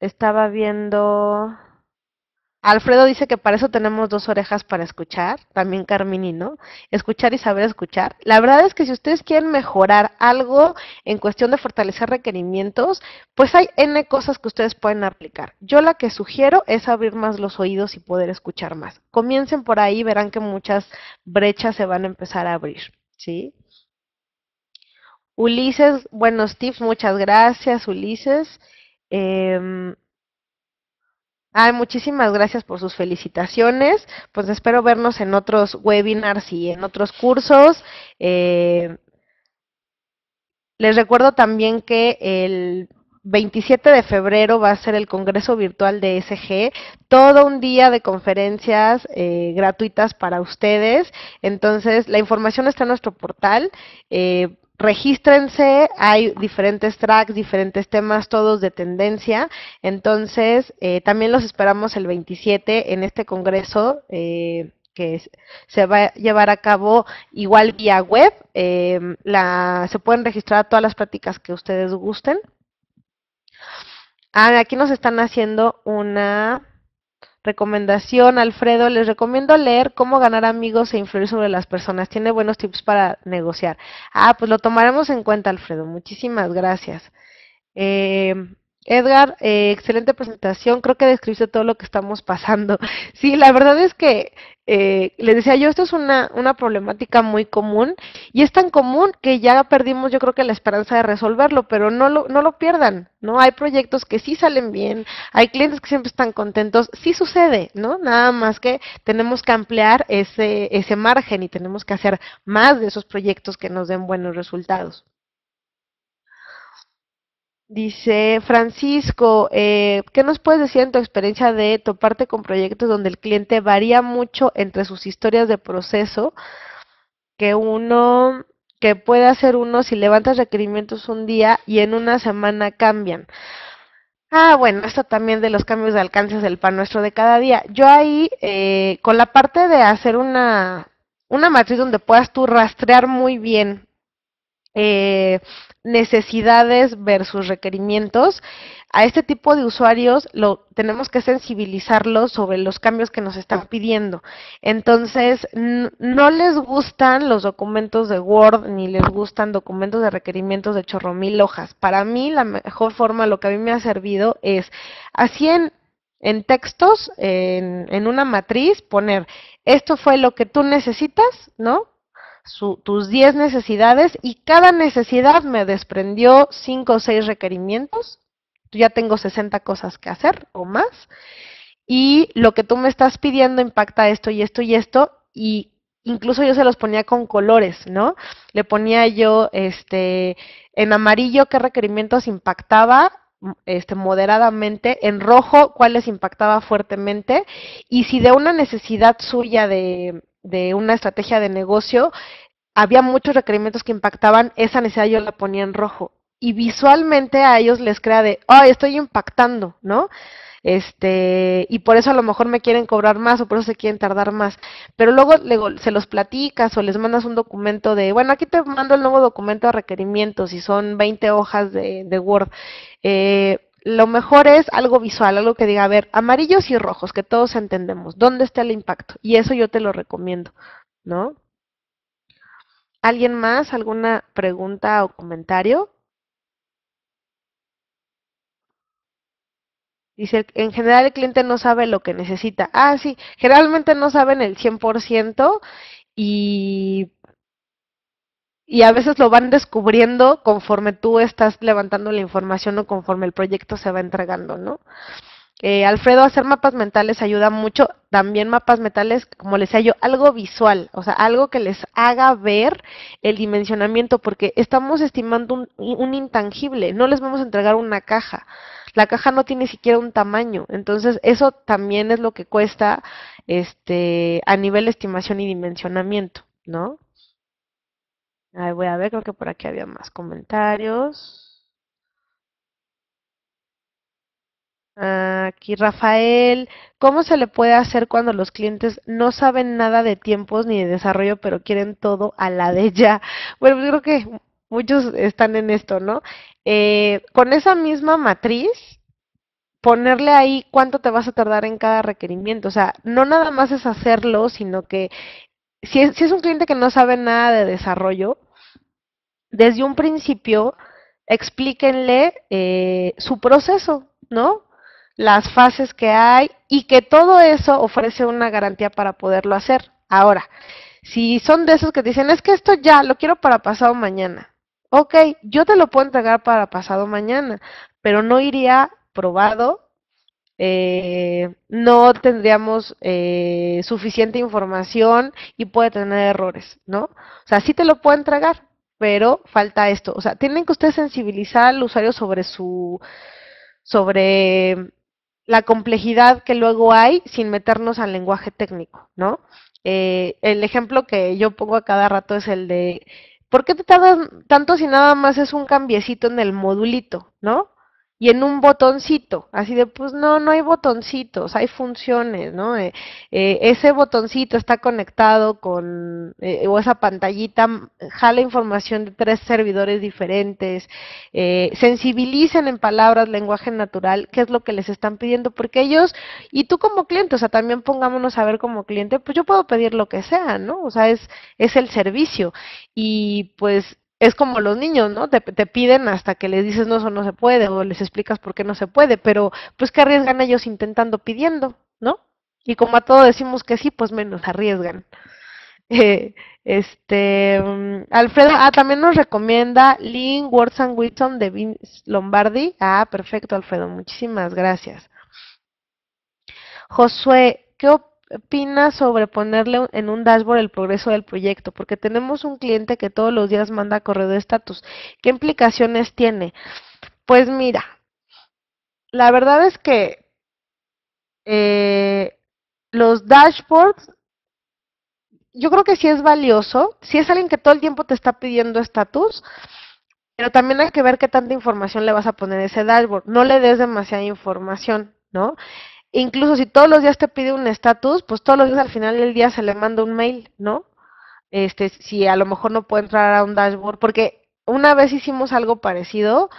Estaba viendo... Alfredo dice que para eso tenemos dos orejas para escuchar, también Carmini, ¿no? Escuchar y saber escuchar. La verdad es que si ustedes quieren mejorar algo en cuestión de fortalecer requerimientos, pues hay N cosas que ustedes pueden aplicar. Yo la que sugiero es abrir más los oídos y poder escuchar más. Comiencen por ahí, verán que muchas brechas se van a empezar a abrir, ¿sí? Ulises, buenos tips, muchas gracias, Ulises. Em, muchísimas gracias por sus felicitaciones. Pues espero vernos en otros webinars y en otros cursos. Eh, les recuerdo también que el 27 de febrero va a ser el Congreso Virtual de SG, todo un día de conferencias eh, gratuitas para ustedes. Entonces, la información está en nuestro portal. Eh, regístrense, hay diferentes tracks, diferentes temas, todos de tendencia. Entonces, eh, también los esperamos el 27 en este congreso eh, que se va a llevar a cabo igual vía web. Em, se pueden registrar todas las prácticas que ustedes gusten. Ah, aquí nos están haciendo una Recomendación, Alfredo, les recomiendo leer Cómo ganar amigos e influir sobre las personas. Tiene buenos tips para negociar. Ah, pues lo tomaremos en cuenta, Alfredo. Muchísimas gracias. Eh, Edgar, eh, excelente presentación. Creo que describiste todo lo que estamos pasando. (laughs) Sí, la verdad es que eh, les decía yo, esto es una, una problemática muy común y es tan común que ya perdimos, yo creo que la esperanza de resolverlo, pero no lo, no lo pierdan, ¿no? Hay proyectos que sí salen bien, hay clientes que siempre están contentos, sí sucede, ¿no? Nada más que tenemos que ampliar ese, ese margen y tenemos que hacer más de esos proyectos que nos den buenos resultados. Dice Francisco, eh, ¿qué nos puedes decir en tu experiencia de toparte con proyectos donde el cliente varía mucho entre sus historias de proceso? Que uno, que puede hacer uno si levantas requerimientos un día y en una semana cambian. Ah, bueno, esto también de los cambios de alcances del pan nuestro de cada día. Yo ahí, eh, con la parte de hacer una, una matriz donde puedas tú rastrear muy bien eh, necesidades versus requerimientos. A este tipo de usuarios lo tenemos que sensibilizarlos sobre los cambios que nos están pidiendo. Entonces, no les gustan los documentos de Word ni les gustan documentos de requerimientos de chorro mil hojas. Para mí, la mejor forma, lo que a mí me ha servido es así en, en textos, en, en una matriz, poner esto fue lo que tú necesitas, ¿no? tus 10 necesidades y cada necesidad me desprendió 5 o 6 requerimientos. Ya tengo 60 cosas que hacer o más. Y lo que tú me estás pidiendo impacta esto y esto y esto. Y incluso yo se los ponía con colores, ¿no? Le ponía yo este en amarillo qué requerimientos impactaba este, moderadamente, en rojo cuáles impactaba fuertemente, y si de una necesidad suya de, de una estrategia de negocio, había muchos requerimientos que impactaban, esa necesidad yo la ponía en rojo. Y visualmente a ellos les crea de, ay, estoy impactando, ¿no? Este, y por eso a lo mejor me quieren cobrar más o por eso se quieren tardar más. Pero luego, se los platicas o les mandas un documento de, bueno, aquí te mando el nuevo documento de requerimientos y son 20 hojas de, de Word. Eh, lo mejor es algo visual, algo que diga, a ver, amarillos y rojos, que todos entendemos, ¿dónde está el impacto? Y eso yo te lo recomiendo, ¿no? ¿Alguien más? ¿Alguna pregunta o comentario? Dice, en general el cliente no sabe lo que necesita. Ah, sí, generalmente no saben el 100% y y a veces lo van descubriendo conforme tú estás levantando la información o conforme el proyecto se va entregando, ¿no? Eh, Alfredo, hacer mapas mentales ayuda mucho. También mapas mentales, como les decía yo, algo visual, o sea, algo que les haga ver el dimensionamiento, porque estamos estimando un, intangible, no les vamos a entregar una caja. La caja no tiene siquiera un tamaño, entonces eso también es lo que cuesta este, a nivel de estimación y dimensionamiento, ¿no? ahí voy a ver, creo que por aquí había más comentarios. Aquí Rafael, ¿cómo se le puede hacer cuando los clientes no saben nada de tiempos ni de desarrollo, pero quieren todo a la de ya? Bueno, pues creo que muchos están en esto, ¿no? Eh, con esa misma matriz, ponerle ahí cuánto te vas a tardar en cada requerimiento. O sea, no nada más es hacerlo, sino que si es, un cliente que no sabe nada de desarrollo, desde un principio explíquenle eh, su proceso, ¿no? Las fases que hay y que todo eso ofrece una garantía para poderlo hacer. Ahora, si son de esos que dicen, es que esto ya lo quiero para pasado mañana. Ok, yo te lo puedo entregar para pasado mañana, pero no iría probado eh, no tendríamos eh, suficiente información y puede tener errores, ¿no? O sea, sí te lo pueden tragar, pero falta esto. O sea, tienen que ustedes sensibilizar al usuario sobre su sobre la complejidad que luego hay sin meternos al lenguaje técnico, ¿no? Eh, el ejemplo que yo pongo a cada rato es el de ¿por qué te tardas tanto si nada más es un cambiecito en el modulito, no? y en un botoncito, así de pues no, no hay botoncitos, hay funciones, ¿no? Eh, eh, ese botoncito está conectado con, eh, o esa pantallita mm, jala información de tres servidores diferentes, sensibilicen en palabras, lenguaje natural, qué es lo que les están pidiendo, porque ellos, y tú como cliente, o sea, también pongámonos a ver como cliente, pues yo puedo pedir lo que sea, ¿no? O sea, es, es el servicio. Y pues es como los niños, ¿no? Te, piden hasta que les dices no, eso no se puede o les explicas por qué no se puede, pero pues que arriesgan ellos intentando pidiendo, ¿no? Y como a todo decimos que sí, pues menos arriesgan. (laughs) Eh, este mm, Alfredo, ah, también nos recomienda Lynn Words and Wilson de Lombardi. Ah, perfecto, Alfredo, muchísimas gracias. Josué, ¿qué opinas? opinas sobre ponerle en un dashboard el progreso del proyecto? Porque tenemos un cliente que todos los días manda correo de estatus. ¿Qué implicaciones tiene? Pues mira, la verdad es que eh, los dashboards, yo creo que sí es valioso, si es alguien que todo el tiempo te está pidiendo estatus, pero también hay que ver qué tanta información le vas a poner a ese dashboard. No le des demasiada información, ¿no? Incluso si todos los días te pide un estatus, pues todos los días al final del día se le manda un mail, ¿no? Este, si a lo mejor no puede entrar a un dashboard, porque una vez hicimos algo parecido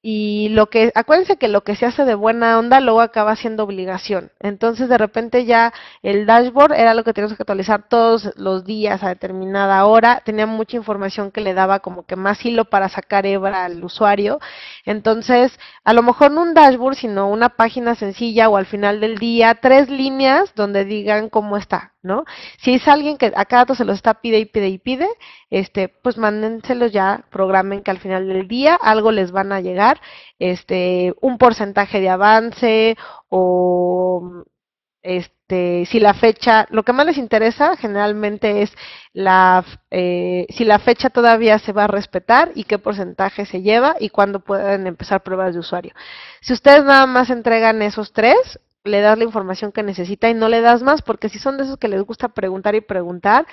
y lo que, acuérdense que lo que se hace de buena onda luego acaba siendo obligación. Entonces de repente ya el dashboard era lo que teníamos que actualizar todos los días a determinada hora. Tenía mucha información que le daba como que más hilo para sacar hebra al usuario. Entonces, a lo mejor no un dashboard, sino una página sencilla o al final del día, tres líneas donde digan cómo está, ¿no? Si es alguien que a cada dato se los está pide y pide y pide, este, pues mándenselos ya, programen que al final del día algo les van a llegar, este, un porcentaje de avance o este, si la fecha, lo que más les interesa generalmente es la, eh, si la fecha todavía se va a respetar y qué porcentaje se lleva y cuándo pueden empezar pruebas de usuario. Si ustedes nada más entregan esos tres, le das la información que necesita y no le das más, porque si son de esos que les gusta preguntar y preguntar,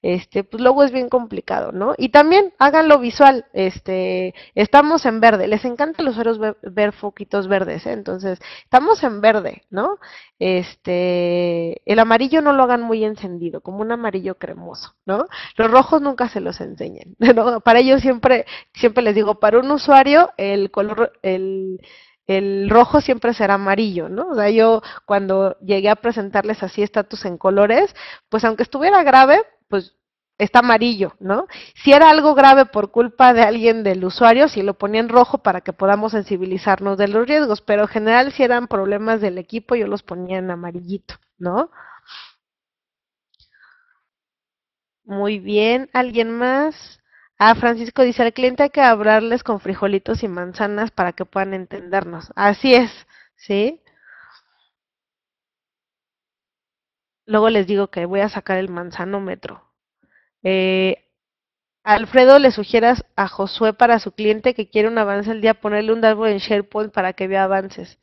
este, pues luego es bien complicado, ¿no? Y también háganlo visual, este, estamos en verde, les encanta los usuarios ver, foquitos verdes, ¿eh? entonces, estamos en verde, ¿no? Este, el amarillo no lo hagan muy encendido, como un amarillo cremoso, ¿no? Los rojos nunca se los enseñen, (laughs) ¿no? Para ellos siempre, siempre les digo, para un usuario el color, el el rojo siempre será amarillo, ¿no? O sea, yo cuando llegué a presentarles así estatus en colores, pues aunque estuviera grave, pues está amarillo, ¿no? Si era algo grave por culpa de alguien del usuario, si lo ponía en rojo para que podamos sensibilizarnos de los riesgos, pero en general si eran problemas del equipo, yo los ponía en amarillito, ¿no? Muy bien, ¿alguien más? Ah, Francisco dice, al cliente hay que hablarles con frijolitos y manzanas para que puedan entendernos. Así es, ¿sí? Luego les digo que voy a sacar el manzanómetro. Eh, Alfredo le sugieras a Josué para su cliente que quiere un avance el día ponerle un dashboard en SharePoint para que vea avances.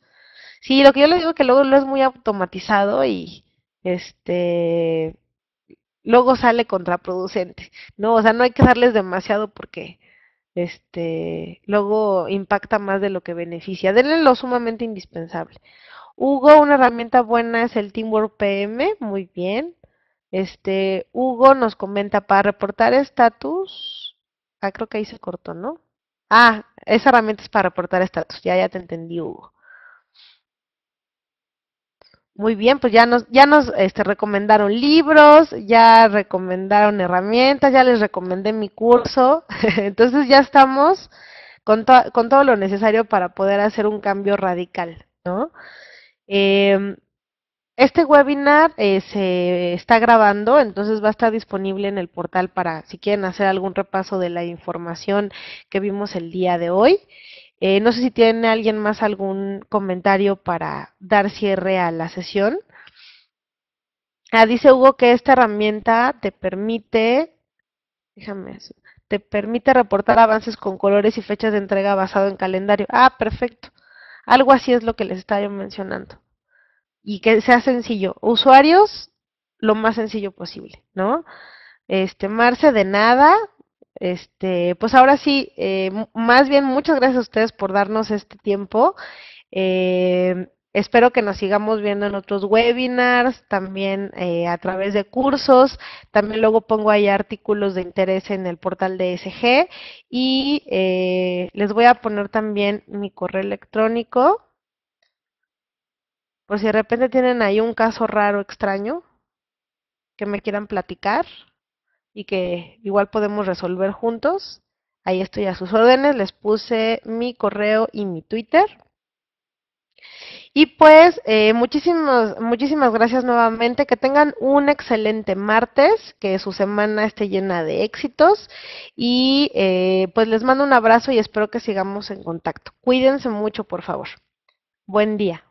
Sí, lo que yo le digo que luego lo es muy automatizado y este luego sale contraproducente, ¿no? O sea, no hay que darles demasiado porque este luego impacta más de lo que beneficia. Denle lo sumamente indispensable. Hugo, una herramienta buena es el Teamwork PM, muy bien. Este, Hugo nos comenta para reportar estatus. Ah, creo que ahí se cortó, ¿no? Ah, esa herramienta es para reportar estatus. Ya, ya te entendí, Hugo. Muy bien, pues ya nos, ya nos este, recomendaron libros, ya recomendaron herramientas, ya les recomendé mi curso. (laughs) Entonces ya estamos con, con, todo lo necesario para poder hacer un cambio radical, ¿no? Em, este webinar eh, se está grabando, entonces va a estar disponible en el portal para si quieren hacer algún repaso de la información que vimos el día de hoy. Eh, no sé si tiene alguien más algún comentario para dar cierre a la sesión. Ah, dice Hugo que esta herramienta te permite, déjame, te permite reportar avances con colores y fechas de entrega basado en calendario. Ah, perfecto. Algo así es lo que les estaba mencionando. Y que sea sencillo. Usuarios, lo más sencillo posible, ¿no? Este, Marce, de nada. Este, pues ahora sí, eh, más bien muchas gracias a ustedes por darnos este tiempo. Eh, espero que nos sigamos viendo en otros webinars, también eh, a través de cursos. También luego pongo ahí artículos de interés en el portal de SG. Y les voy a poner también mi correo electrónico. Por si de repente tienen ahí un caso raro, extraño, que me quieran platicar y que igual podemos resolver juntos. Ahí estoy a sus órdenes, les puse mi correo y mi Twitter. Y pues eh, muchísimas, muchísimas gracias nuevamente, que tengan un excelente martes, que su semana esté llena de éxitos y eh, pues les mando un abrazo y espero que sigamos en contacto. Cuídense mucho, por favor. Buen día.